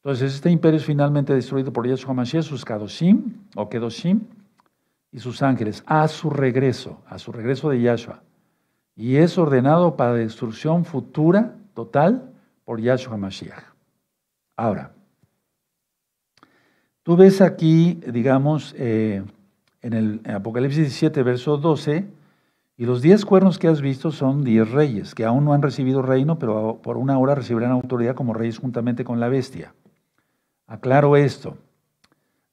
S1: Entonces, este imperio es finalmente destruido por Yahshua Mashiach, sus Kadoshim o Kedoshim, y sus ángeles a su regreso, a su regreso de Yahshua. Y es ordenado para destrucción futura total por Yahshua Mashiach. Ahora, tú ves aquí, digamos, eh, en el Apocalipsis 17, verso 12, y los diez cuernos que has visto son diez reyes, que aún no han recibido reino, pero por una hora recibirán autoridad como reyes juntamente con la bestia. Aclaro esto.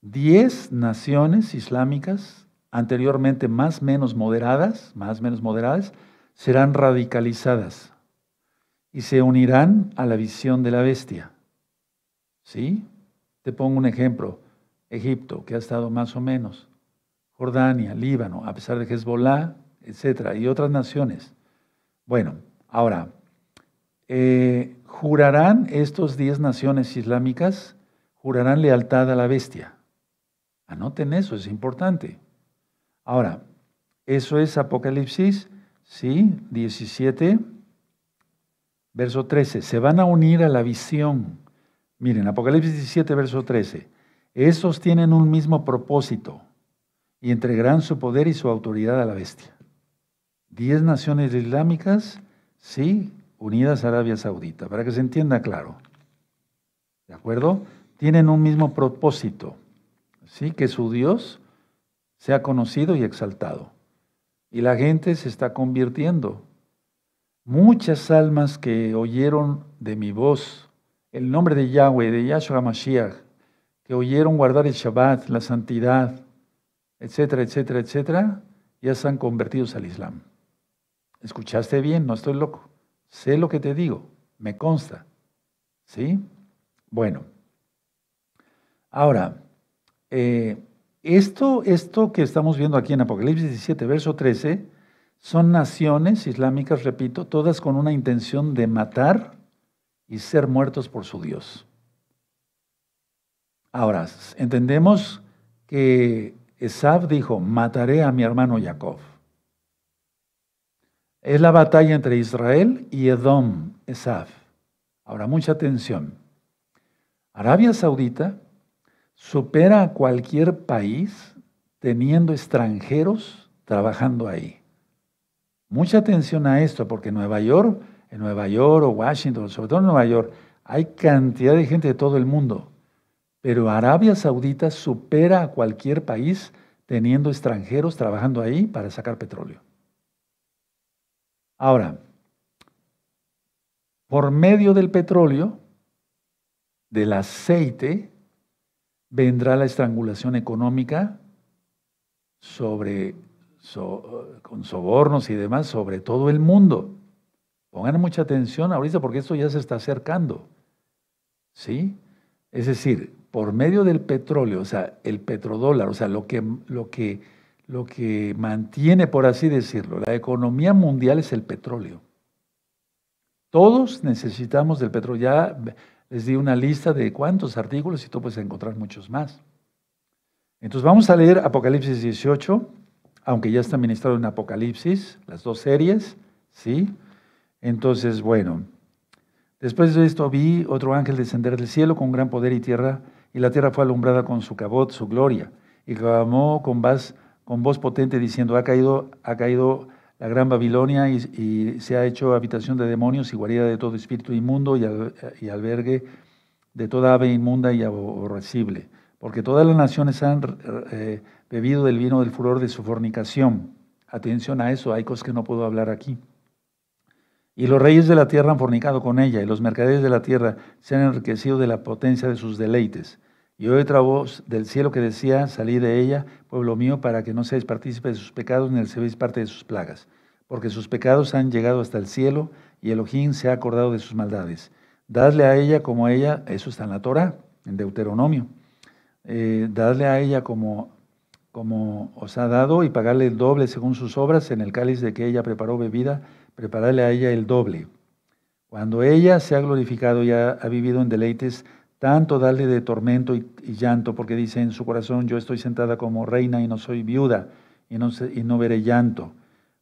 S1: Diez naciones islámicas anteriormente más menos moderadas, más menos moderadas, serán radicalizadas y se unirán a la visión de la bestia. ¿Sí? Te pongo un ejemplo. Egipto, que ha estado más o menos. Jordania, Líbano, a pesar de Hezbollah, etcétera, y otras naciones. Bueno, ahora, eh, jurarán estos diez naciones islámicas, jurarán lealtad a la bestia. Anoten eso, es importante. Ahora, eso es Apocalipsis, ¿sí? 17, verso 13. Se van a unir a la visión. Miren, Apocalipsis 17, verso 13. Esos tienen un mismo propósito y entregarán su poder y su autoridad a la bestia. Diez naciones islámicas, sí, unidas a Arabia Saudita, para que se entienda claro. ¿De acuerdo? Tienen un mismo propósito, sí, que su Dios sea conocido y exaltado. Y la gente se está convirtiendo. Muchas almas que oyeron de mi voz el nombre de Yahweh, de Yahshua Mashiach, que oyeron guardar el Shabbat, la santidad, etcétera, etcétera, etcétera, ya están convertidos al Islam. Escuchaste bien, no estoy loco. Sé lo que te digo, me consta. ¿Sí? Bueno. Ahora, eh, esto, esto que estamos viendo aquí en Apocalipsis 17, verso 13, son naciones islámicas, repito, todas con una intención de matar y ser muertos por su Dios. Ahora, entendemos que Esab dijo, mataré a mi hermano Jacob. Es la batalla entre Israel y Edom, Esaf. Ahora, mucha atención. Arabia Saudita supera a cualquier país teniendo extranjeros trabajando ahí. Mucha atención a esto, porque en Nueva York, en Nueva York o Washington, sobre todo en Nueva York, hay cantidad de gente de todo el mundo. Pero Arabia Saudita supera a cualquier país teniendo extranjeros trabajando ahí para sacar petróleo. Ahora, por medio del petróleo, del aceite, vendrá la estrangulación económica sobre, con sobornos y demás sobre todo el mundo. Pongan mucha atención ahorita porque esto ya se está acercando. ¿Sí? Es decir, por medio del petróleo, o sea, el petrodólar, o sea, lo que, lo que, lo que mantiene, por así decirlo, la economía mundial es el petróleo. Todos necesitamos del petróleo. Ya les di una lista de cuántos artículos y tú puedes encontrar muchos más. Entonces vamos a leer Apocalipsis 18, aunque ya está ministrado en Apocalipsis, las dos series, ¿sí? Entonces, bueno, después de esto vi otro ángel descender del cielo con gran poder y tierra, y la tierra fue alumbrada con su cabot, su gloria, y clamó con voz, con voz potente diciendo, ha caído, ha caído la gran Babilonia y, se ha hecho habitación de demonios y guarida de todo espíritu inmundo y, albergue de toda ave inmunda y aborrecible, porque todas las naciones han eh, bebido del vino del furor de su fornicación. Atención a eso, hay cosas que no puedo hablar aquí. Y los reyes de la tierra han fornicado con ella, y los mercaderes de la tierra se han enriquecido de la potencia de sus deleites. Y otra voz del cielo que decía, salí de ella, pueblo mío, para que no seáis partícipe de sus pecados ni veis parte de sus plagas. Porque sus pecados han llegado hasta el cielo y Elohim se ha acordado de sus maldades. Dadle a ella como ella, eso está en la Torah, en Deuteronomio. Eh, dadle a ella como, como os ha dado y pagarle el doble según sus obras en el cáliz de que ella preparó bebida, prepararle a ella el doble. Cuando ella se ha glorificado y ha vivido en deleites, tanto dale de tormento y, llanto, porque dice en su corazón, yo estoy sentada como reina y no soy viuda, y no, veré llanto.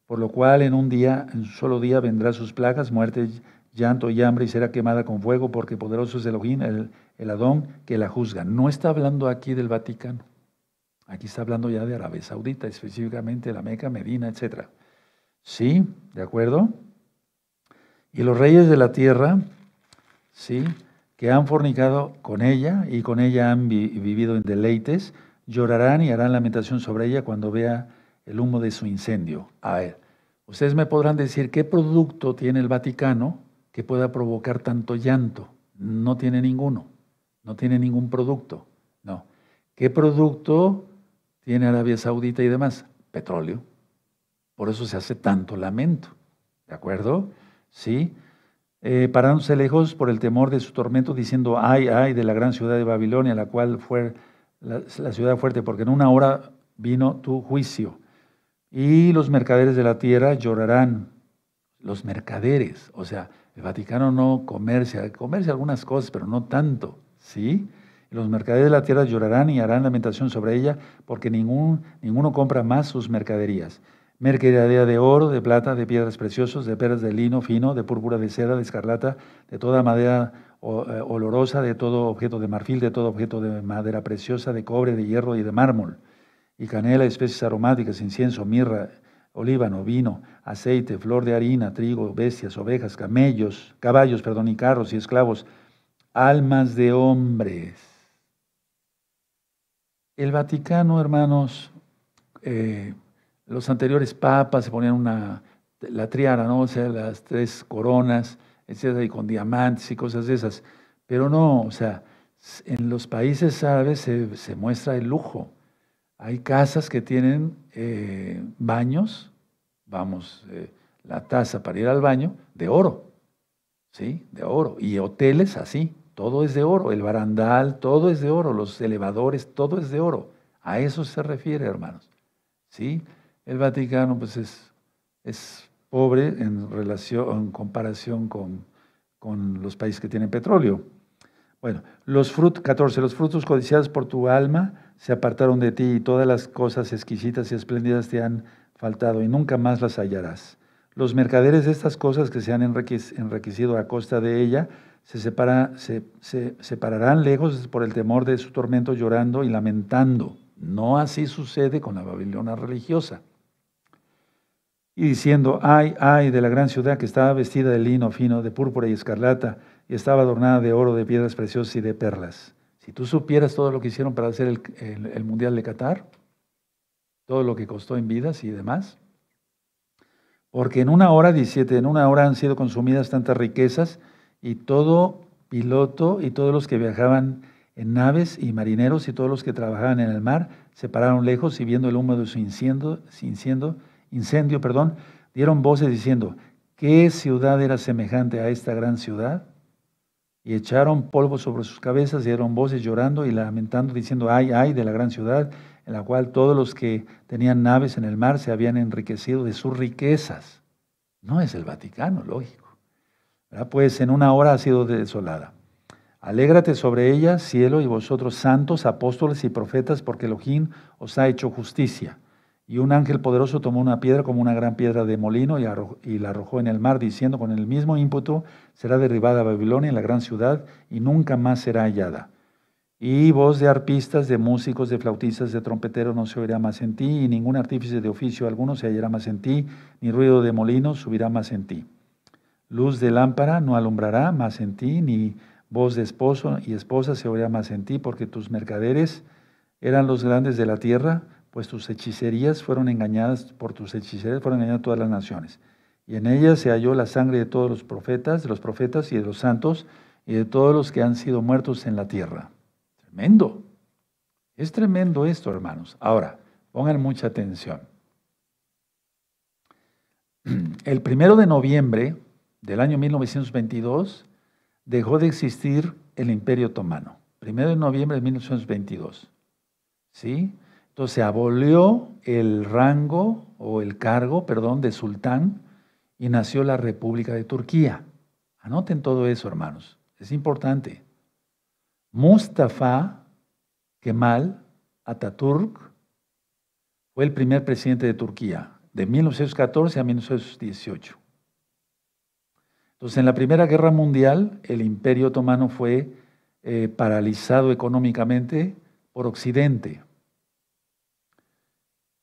S1: Por lo cual en un día, en un solo día, vendrá sus plagas, muerte, llanto y hambre, y será quemada con fuego, porque poderoso es Elohim, el, el Adón, que la juzga. No está hablando aquí del Vaticano. Aquí está hablando ya de Arabia Saudita, específicamente la Meca, Medina, etc. ¿Sí? ¿De acuerdo? Y los reyes de la tierra, ¿sí? que han fornicado con ella y con ella han vivido en deleites, llorarán y harán lamentación sobre ella cuando vea el humo de su incendio. A ver, Ustedes me podrán decir qué producto tiene el Vaticano que pueda provocar tanto llanto. No tiene ninguno, no tiene ningún producto. No. ¿Qué producto tiene Arabia Saudita y demás? Petróleo. Por eso se hace tanto lamento. ¿De acuerdo? Sí. Eh, parándose lejos por el temor de su tormento, diciendo, ay, ay, de la gran ciudad de Babilonia, la cual fue la, ciudad fuerte, porque en una hora vino tu juicio. Y los mercaderes de la tierra llorarán. Los mercaderes, o sea, el Vaticano no comercia, comercia algunas cosas, pero no tanto, ¿sí? Los mercaderes de la tierra llorarán y harán lamentación sobre ella, porque ningún, ninguno compra más sus mercaderías mercadería de oro, de plata, de piedras preciosas, de peras, de lino fino, de púrpura, de seda, de escarlata, de toda madera eh, olorosa, de todo objeto de marfil, de todo objeto de madera preciosa, de cobre, de hierro y de mármol, y canela, especies aromáticas, incienso, mirra, olíbano, vino, aceite, flor de harina, trigo, bestias, ovejas, camellos, caballos, perdón, y carros y esclavos, almas de hombres. El Vaticano, hermanos, eh, los anteriores papas se ponían una, la triara, ¿no? O sea, las tres coronas, etcétera, y con diamantes y cosas de esas. Pero no, o sea, en los países árabes se, muestra el lujo. Hay casas que tienen eh, baños, vamos, eh, la taza para ir al baño, de oro, ¿sí? De oro. Y hoteles así, todo es de oro. El barandal, todo es de oro. Los elevadores, todo es de oro. A eso se refiere, hermanos, ¿sí? El Vaticano pues es, pobre en, relación, en comparación con, los países que tienen petróleo. Bueno, los frutos, 14, los frutos codiciados por tu alma se apartaron de ti y todas las cosas exquisitas y espléndidas te han faltado y nunca más las hallarás. Los mercaderes de estas cosas que se han enriquecido a costa de ella se, separa, se, se separarán lejos por el temor de su tormento llorando y lamentando. No así sucede con la Babilonia religiosa y diciendo, ay, ay de la gran ciudad que estaba vestida de lino fino, de púrpura y escarlata, y estaba adornada de oro, de piedras preciosas y de perlas. Si tú supieras todo lo que hicieron para hacer el, Mundial de Qatar, todo lo que costó en vidas y demás, porque en una hora, 17, en una hora han sido consumidas tantas riquezas y todo piloto y todos los que viajaban en naves y marineros y todos los que trabajaban en el mar se pararon lejos y viendo el humo de su incendio inciendo incendio, perdón, dieron voces diciendo, ¿qué ciudad era semejante a esta gran ciudad? Y echaron polvo sobre sus cabezas y dieron voces llorando y lamentando, diciendo, ay, ay, de la gran ciudad, en la cual todos los que tenían naves en el mar se habían enriquecido de sus riquezas. No es el Vaticano, lógico. Pues en una hora ha sido desolada. Alégrate sobre ella, cielo, y vosotros santos, apóstoles y profetas, porque Elohim os ha hecho justicia. Y un ángel poderoso tomó una piedra como una gran piedra de molino y, la arrojó en el mar, diciendo, con el mismo ímpetu será derribada Babilonia, la gran ciudad, y nunca más será hallada. Y voz de arpistas, de músicos, de flautistas, de trompeteros no se oirá más en ti, y ningún artífice de oficio alguno se hallará más en ti, ni ruido de molinos subirá más en ti. Luz de lámpara no alumbrará más en ti, ni voz de esposo y esposa se oirá más en ti, porque tus mercaderes eran los grandes de la tierra, pues tus hechicerías fueron engañadas, por tus hechicerías fueron engañadas todas las naciones. Y en ellas se halló la sangre de todos los profetas, de los profetas y de los santos, y de todos los que han sido muertos en la tierra. Tremendo. Es tremendo esto, hermanos. Ahora, pongan mucha atención. El primero de noviembre del año 1922 dejó de existir el Imperio Otomano. Primero de noviembre de 1922. ¿Sí? Entonces abolió el rango o el cargo, perdón, de sultán y nació la República de Turquía. Anoten todo eso, hermanos. Es importante. Mustafa Kemal Atatürk fue el primer presidente de Turquía, de 1914 a 1918. Entonces, en la Primera Guerra Mundial, el Imperio Otomano fue eh, paralizado económicamente por Occidente.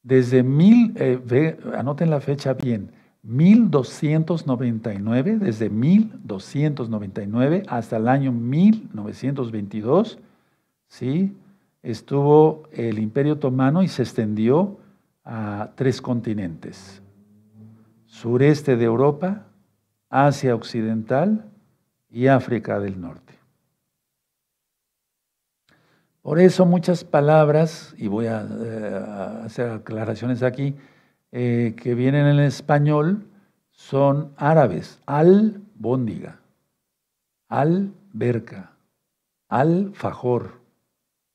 S1: Desde mil, eh, anoten la fecha bien, 1299, desde 1299 hasta el año 1922, ¿sí? estuvo el Imperio Otomano y se extendió a tres continentes. Sureste de Europa, Asia Occidental y África del Norte. Por eso muchas palabras, y voy a, eh, hacer aclaraciones aquí, eh, que vienen en español son árabes. Al bóndiga, al berca, al fajor,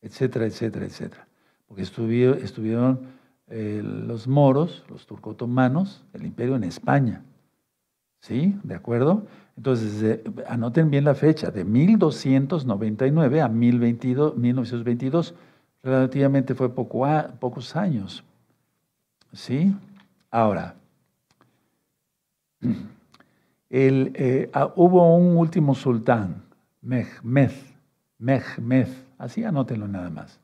S1: etcétera, etcétera, etcétera. Porque estuvieron, eh, los moros, los turco-otomanos, el imperio en España. ¿Sí? ¿De acuerdo? Entonces, anoten bien la fecha, de 1299 a 1922, relativamente fue poco pocos años. ¿Sí? Ahora, eh, ah, hubo un último sultán, Mehmed, Mehmed, así anótenlo nada más.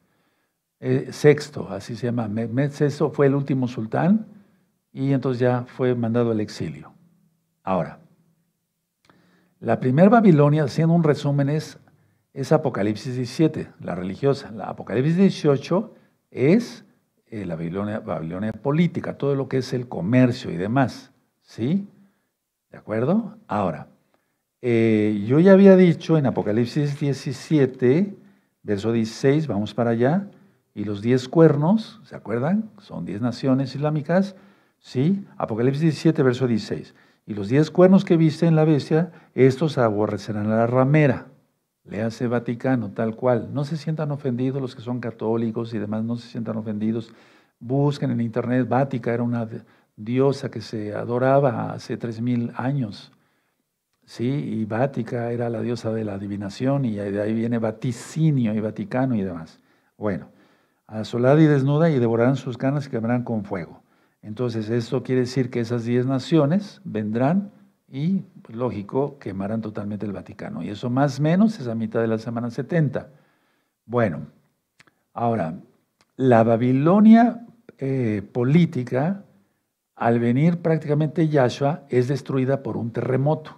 S1: Eh, sexto, así se llama, Mehmed VI fue el último sultán y entonces ya fue mandado al exilio. Ahora, la primera Babilonia, haciendo un resumen, es, es Apocalipsis 17, la religiosa. La Apocalipsis 18 es eh, la Babilonia, política, todo lo que es el comercio y demás. ¿Sí? ¿De acuerdo? Ahora, eh, yo ya había dicho en Apocalipsis 17, verso 16, vamos para allá, y los diez cuernos, ¿se acuerdan? Son diez naciones islámicas, ¿sí? Apocalipsis 17, verso 16. Y los diez cuernos que viste en la bestia, estos aborrecerán a la ramera. Le hace Vaticano, tal cual. No se sientan ofendidos los que son católicos y demás, no se sientan ofendidos. Busquen en internet, Vática era una diosa que se adoraba hace tres mil años. Sí, y Vática era la diosa de la adivinación y de ahí viene vaticinio y Vaticano y demás. Bueno, asolada y desnuda y devorarán sus canas y quemarán con fuego. Entonces, eso quiere decir que esas diez naciones vendrán y, pues, lógico, quemarán totalmente el Vaticano. Y eso más o menos es a mitad de la semana 70. Bueno, ahora, la Babilonia eh, política, al venir prácticamente Yahshua, es destruida por un terremoto.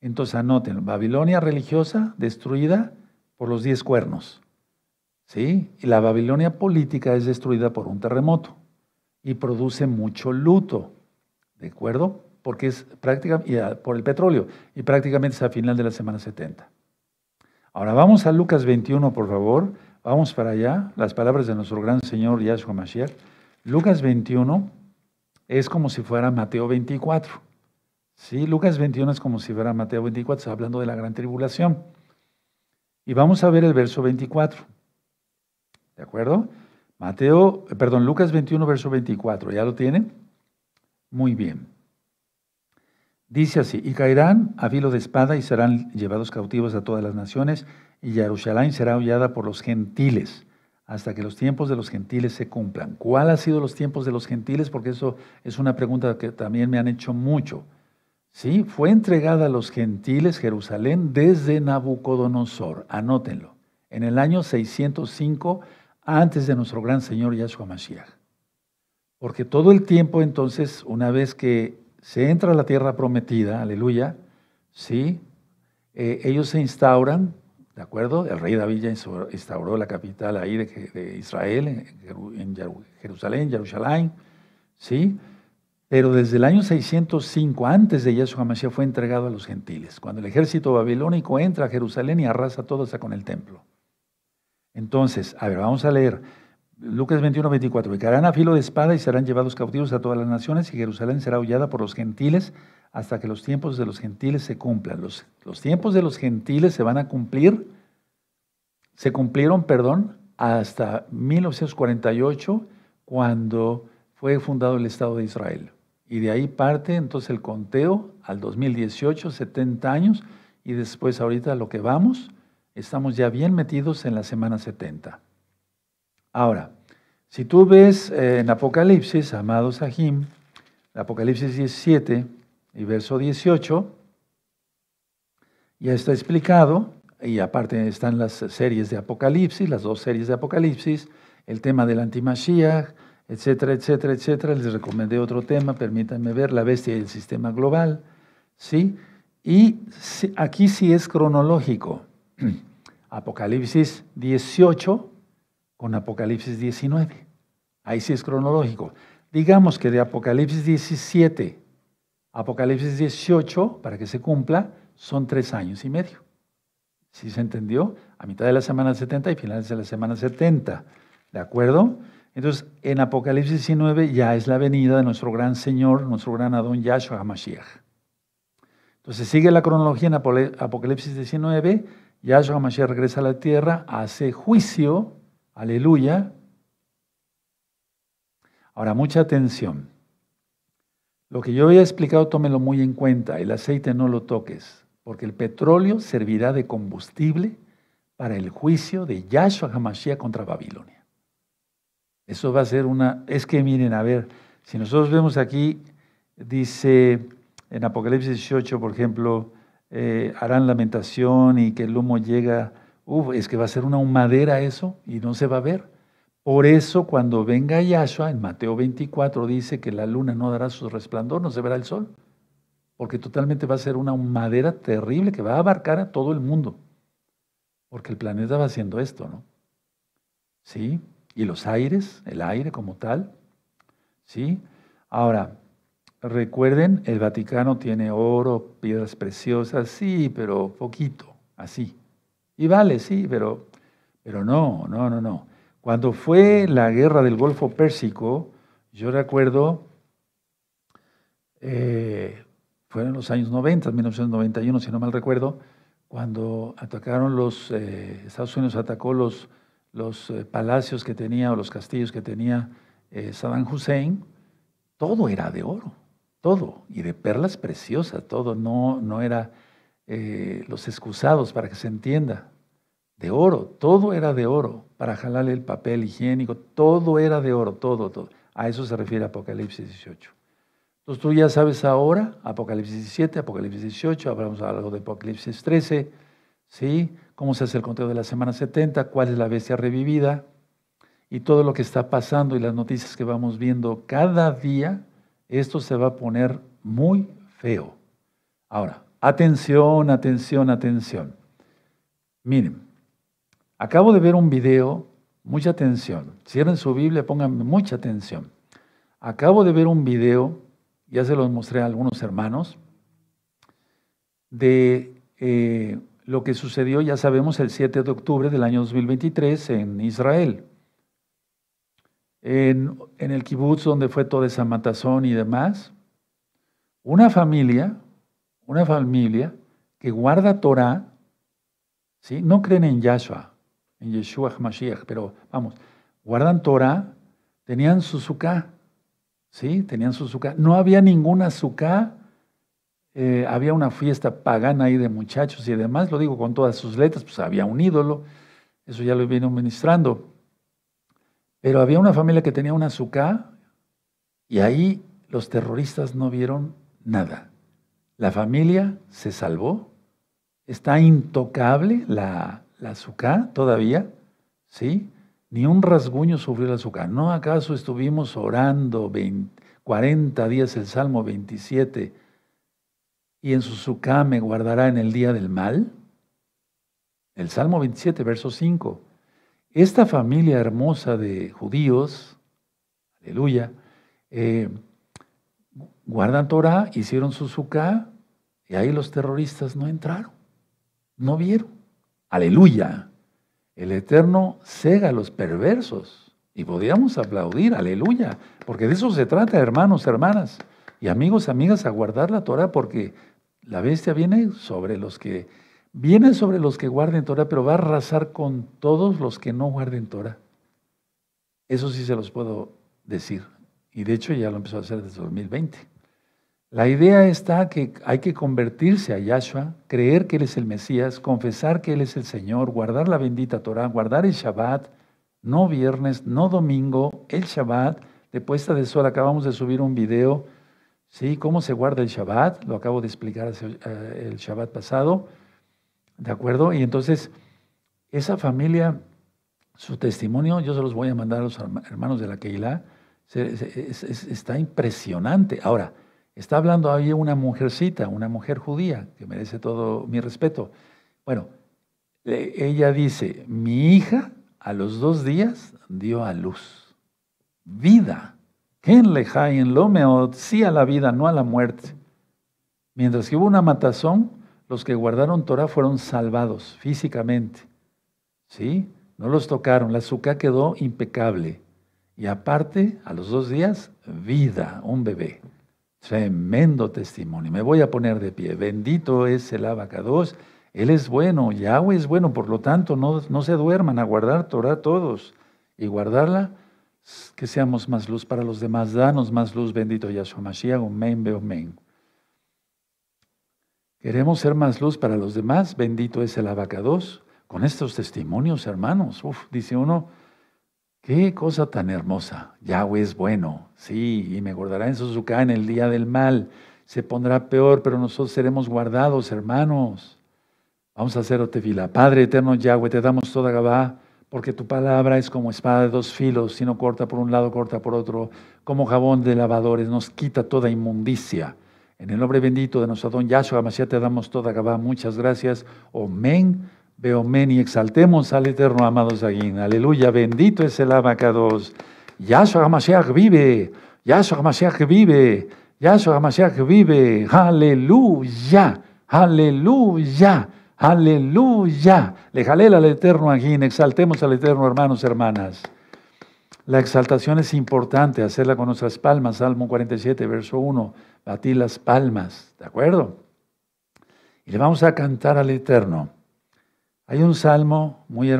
S1: Entonces, anoten, Babilonia religiosa destruida por los diez cuernos. ¿Sí? Y la Babilonia política es destruida por un terremoto y produce mucho luto, ¿de acuerdo? Porque es prácticamente ah, por el petróleo y prácticamente es a final de la semana 70. Ahora vamos a Lucas 21, por favor. Vamos para allá. Las palabras de nuestro gran Señor Yahshua Mashiach. Lucas 21 es como si fuera Mateo 24. Sí, Lucas 21 es como si fuera Mateo 24, está hablando de la gran tribulación. Y vamos a ver el verso 24. ¿De acuerdo? Mateo, eh, perdón, Lucas 21, verso 24, ¿ya lo tienen? Muy bien. Dice así, y caerán a filo de espada y serán llevados cautivos a todas las naciones, y Jerusalén será hollada por los gentiles, hasta que los tiempos de los gentiles se cumplan. ¿Cuál ha sido los tiempos de los gentiles? Porque eso es una pregunta que también me han hecho mucho. Sí, fue entregada a los gentiles Jerusalén desde Nabucodonosor, anótenlo. En el año 605 antes de nuestro gran Señor Yahshua Mashiach. Porque todo el tiempo entonces, una vez que se entra a la tierra prometida, aleluya, ¿sí? Eh, ellos se instauran, ¿de acuerdo? El rey David ya instauró la capital ahí de, Israel, en, Jerusalén, Jerusalén, ¿sí? Pero desde el año 605, antes de Yahshua Mashiach, fue entregado a los gentiles, cuando el ejército babilónico entra a Jerusalén y arrasa todo hasta con el templo. Entonces, a ver, vamos a leer. Lucas 21, 24. Y caerán a filo de espada y serán llevados cautivos a todas las naciones y Jerusalén será hollada por los gentiles hasta que los tiempos de los gentiles se cumplan. Los, los tiempos de los gentiles se van a cumplir, se cumplieron, perdón, hasta 1948 cuando fue fundado el Estado de Israel. Y de ahí parte entonces el conteo al 2018, 70 años, y después ahorita lo que vamos, Estamos ya bien metidos en la semana 70. Ahora, si tú ves eh, en Apocalipsis, amados Sahim, Apocalipsis 17 y verso 18, ya está explicado, y aparte están las series de Apocalipsis, las dos series de Apocalipsis, el tema del antimashiach, etcétera, etcétera, etcétera. Les recomendé otro tema, permítanme ver, la bestia y el sistema global, ¿sí? Y aquí sí es cronológico. Apocalipsis 18 con Apocalipsis 19. Ahí sí es cronológico. Digamos que de Apocalipsis 17 a Apocalipsis 18, para que se cumpla, son tres años y medio. ¿Sí se entendió? A mitad de la semana 70 y finales de la semana 70. ¿De acuerdo? Entonces, en Apocalipsis 19 ya es la venida de nuestro gran Señor, nuestro gran Adón Yahshua HaMashiach. Entonces, sigue la cronología en Apocalipsis 19 Yahshua HaMashiach regresa a la tierra, hace juicio, aleluya. Ahora, mucha atención. Lo que yo había explicado, tómelo muy en cuenta. El aceite no lo toques, porque el petróleo servirá de combustible para el juicio de Yahshua Hamashiach contra Babilonia. Eso va a ser una... Es que miren, a ver, si nosotros vemos aquí, dice en Apocalipsis 18, por ejemplo, eh, harán lamentación y que el humo llega, es que va a ser una humadera eso y no se va a ver. Por eso cuando venga Yahshua, en Mateo 24 dice que la luna no dará su resplandor, no se verá el sol, porque totalmente va a ser una humadera terrible que va a abarcar a todo el mundo, porque el planeta va haciendo esto, ¿no? Sí, y los aires, el aire como tal, ¿sí? Ahora, Recuerden, el Vaticano tiene oro, piedras preciosas, sí, pero poquito, así. Y vale, sí, pero, pero no, no, no, no. Cuando fue la guerra del Golfo Pérsico, yo recuerdo, eh, fueron los años 90, 1991, si no mal recuerdo, cuando atacaron los, eh, Estados Unidos atacó los, los eh, palacios que tenía o los castillos que tenía Saddam Hussein, todo era de oro todo, y de perlas preciosas, todo, no, no era eh, los excusados para que se entienda, de oro, todo era de oro, para jalarle el papel higiénico, todo era de oro, todo, todo. A eso se refiere Apocalipsis 18. Entonces tú ya sabes ahora, Apocalipsis 17, Apocalipsis 18, hablamos algo de Apocalipsis 13, ¿sí? Cómo se hace el conteo de la semana 70, cuál es la bestia revivida y todo lo que está pasando y las noticias que vamos viendo cada día esto se va a poner muy feo. Ahora, atención, atención, atención. Miren, acabo de ver un video, mucha atención. Cierren su Biblia, pongan mucha atención. Acabo de ver un video, ya se los mostré a algunos hermanos, de eh, lo que sucedió, ya sabemos, el 7 de octubre del año 2023 en Israel en, el kibutz donde fue toda esa matazón y demás, una familia, una familia que guarda Torah, ¿sí? no creen en Yahshua, en Yeshua HaMashiach, pero vamos, guardan Torah, tenían su suká, ¿sí? Tenían su No había ninguna suká, eh, había una fiesta pagana ahí de muchachos y demás, lo digo con todas sus letras, pues había un ídolo, eso ya lo vino ministrando. Pero había una familia que tenía una azúcar y ahí los terroristas no vieron nada. La familia se salvó, está intocable la, la todavía, ¿sí? Ni un rasguño sufrió la azúcar. ¿No acaso estuvimos orando 40 días el Salmo 27 y en su azúcar me guardará en el día del mal? El Salmo 27, verso 5. Esta familia hermosa de judíos, aleluya, eh, guardan Torah, hicieron su suká, y ahí los terroristas no entraron, no vieron. Aleluya. El Eterno cega a los perversos. Y podíamos aplaudir, aleluya, porque de eso se trata, hermanos, hermanas, y amigos, amigas, a guardar la Torah, porque la bestia viene sobre los que Viene sobre los que guarden Torah, pero va a arrasar con todos los que no guarden Torah. Eso sí se los puedo decir. Y de hecho ya lo empezó a hacer desde 2020. La idea está que hay que convertirse a Yahshua, creer que Él es el Mesías, confesar que Él es el Señor, guardar la bendita Torah, guardar el Shabbat, no viernes, no domingo, el Shabbat, de puesta de sol. Acabamos de subir un video, ¿sí? ¿Cómo se guarda el Shabbat? Lo acabo de explicar eh, el Shabbat pasado. ¿De acuerdo? Y entonces, esa familia, su testimonio, yo se los voy a mandar a los hermanos de la Keilah, está impresionante. Ahora, está hablando ahí una mujercita, una mujer judía, que merece todo mi respeto. Bueno, ella dice, mi hija a los dos días dio a luz vida. Ken leja en lomeot, sí a la vida, no a la muerte. Mientras que hubo una matazón, los que guardaron Torah fueron salvados físicamente. ¿Sí? No los tocaron. La azúcar quedó impecable. Y aparte, a los dos días, vida, un bebé. Tremendo testimonio. Me voy a poner de pie. Bendito es el abacados. Él es bueno, Yahweh es bueno, por lo tanto, no, no se duerman a guardar Torah todos. Y guardarla, que seamos más luz para los demás. Danos más luz, bendito Yahshua Mashiach. Amén, amén. Queremos ser más luz para los demás. Bendito es el abacados. Con estos testimonios, hermanos, uf, dice uno, qué cosa tan hermosa. Yahweh es bueno, sí, y me guardará en su en el día del mal. Se pondrá peor, pero nosotros seremos guardados, hermanos. Vamos a hacer otevila. Padre eterno Yahweh, te damos toda Gabá, porque tu palabra es como espada de dos filos, si no corta por un lado, corta por otro, como jabón de lavadores, nos quita toda inmundicia en el nombre bendito de nuestro don Yahshua Mashiach te damos toda Gabá. Muchas gracias. Amén. Veo men y exaltemos al Eterno, amados Aguín, Aleluya. Bendito es el Abacados. Yahshua Mashiach vive. Yahshua Mashiach vive. Yahshua que vive. Aleluya. Aleluya. Aleluya. Le jalé al Eterno aquí. Exaltemos al Eterno, hermanos, hermanas. La exaltación es importante, hacerla con nuestras palmas. Salmo 47, verso 1. Batí las palmas, ¿de acuerdo? Y le vamos a cantar al Eterno. Hay un salmo muy hermoso.